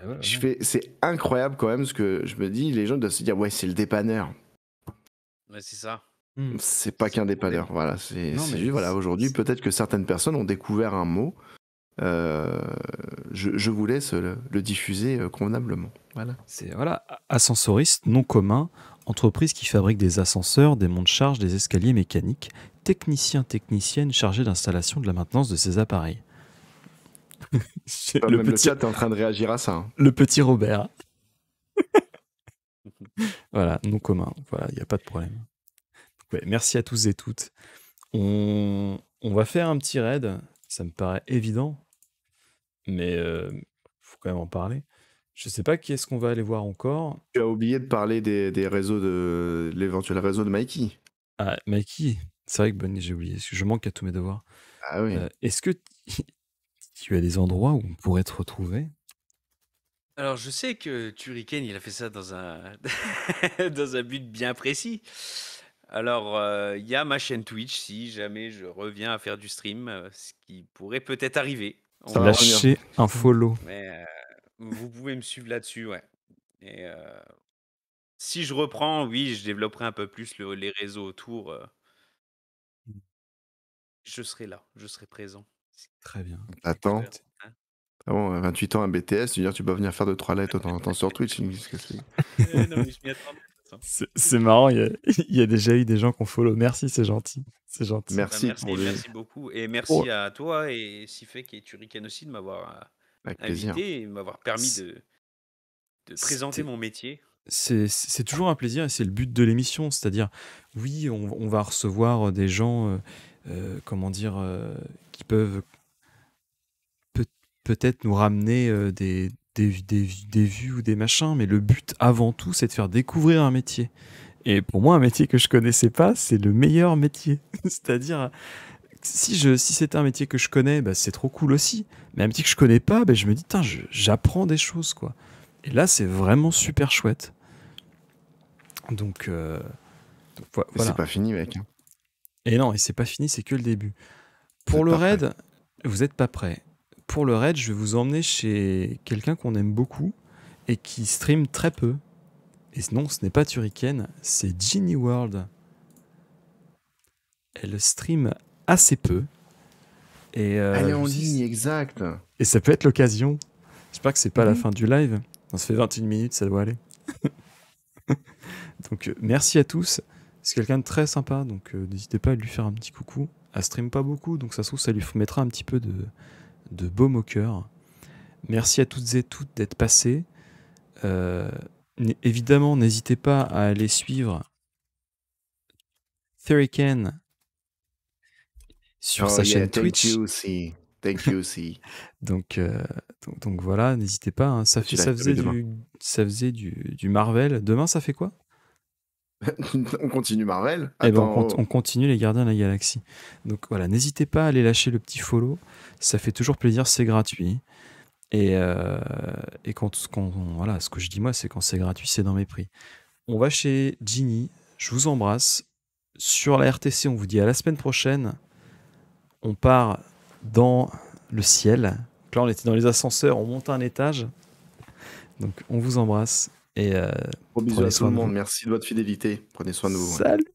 ben Je fais, c'est incroyable quand même ce que je me dis. Les gens doivent se dire ouais, c'est le dépanneur. Ouais, c'est ça. Hmm. C'est pas qu'un dépanneur, voilà. C'est voilà, aujourd'hui, peut-être que certaines personnes ont découvert un mot. Euh, je, je, vous laisse le, diffuser euh, convenablement. Voilà. C'est voilà,
ascensoriste non commun, entreprise qui fabrique des ascenseurs, des monts de charge, des escaliers mécaniques, technicien, technicienne chargé d'installation de la maintenance de ces appareils.
<laughs> le petit, en train de réagir à ça. Hein.
Le petit Robert. <laughs> voilà, non commun. Voilà, il n'y a pas de problème merci à tous et toutes. On, va faire un petit raid. Ça me paraît évident, mais il euh, faut quand même en parler. Je ne sais pas qui est-ce qu'on va aller voir encore.
Tu as oublié de parler des, réseaux de l'éventuel réseau de Mikey.
Ah, Mikey, c'est vrai que Bonnie, j'ai oublié. Je manque à tous mes devoirs. Ah oui. Euh, est-ce que <laughs> tu as des endroits où on pourrait te retrouver
alors, je sais que Turiken, il a fait ça dans un, <laughs> dans un but bien précis. Alors, euh, il y a ma chaîne Twitch si jamais je reviens à faire du stream, euh, ce qui pourrait peut-être arriver. Ça va un mm. follow. Euh, vous pouvez me suivre là-dessus, ouais. Et si je reprends, oui, je développerai un peu plus les réseaux autour. Mm. je serai là, je serai présent.
Très bien. Attends. Hein. Ah bon, 28 ans, un BTS, tu veux dire, tu peux venir faire de 3 lettres sur Twitch. <laughs> Eh non, je m'y c'est marrant, <laughs> il y, a, déjà eu des
gens qu'on follow. Merci, c'est gentil. C'est gentil. Bah, merci. merci,
beaucoup. Et merci oh. à toi et Sifek et Turiken aussi de m'avoir euh, invité et et m'avoir permis de, présenter mon métier.
C'est toujours un plaisir et c'est le but de l'émission. C'est-à-dire, oui, on, va recevoir euh, des gens, euh, comment dire, qui peuvent peut-être nous ramener des, des, vues ou des machins, mais le but avant tout, c'est de faire découvrir un métier. Et pour moi, un métier que je connaissais pas, c'est le meilleur métier. <laughs> C'est-à-dire, si je si c'est un métier que je connais, bah, c'est trop cool aussi. Mais un métier que je connais pas, bah, je me dis, j'apprends des choses, quoi. Et là, c'est vraiment super chouette. Donc, euh, C'est pas fini, mec. Hein. Et non, et c'est pas fini, c'est que le début. Pour le raid, vous êtes pas prêt pour le raid, je vais vous emmener chez quelqu'un qu'on aime beaucoup et qui stream très peu. Et non, ce n'est pas Turiken, c'est Ginny World. Elle stream assez peu. Et euh, Elle est en ligne, exact. Et ça peut être l'occasion. J'espère que c'est pas la mhm. fin du live. On se fait 21 minutes, ça doit aller. <laughs> donc euh, merci à tous. C'est quelqu'un de très sympa, donc euh, n'hésitez pas à lui faire un petit coucou. Elle stream pas beaucoup, donc ça se trouve, ça lui mettra un petit peu de, de beaux moqueurs. Merci à toutes et toutes d'être passés. Euh, évidemment, n'hésitez pas à aller suivre Thurican
sur sa chaîne Twitch. Thank
donc, donc, voilà, n'hésitez pas. Hein. Ça, faisait ça faisait du Marvel. Demain, ça fait quoi
<laughs> on continue Marvel. Eh ben, on,
continue les Gardiens de la Galaxie. Donc voilà, n'hésitez pas à aller lâcher le petit follow. Ça fait toujours plaisir, c'est gratuit. Et, euh, quand, voilà, ce que je dis moi, c'est quand c'est gratuit, c'est dans mes prix. On va chez Ginny. Je vous embrasse. Sur la RTC, on vous dit à la semaine prochaine. On part dans le ciel. là, on était dans les ascenseurs, on monte un étage. Donc on vous
embrasse et euh, à tout le monde. Merci de votre fidélité. Prenez soin de vous. Salut.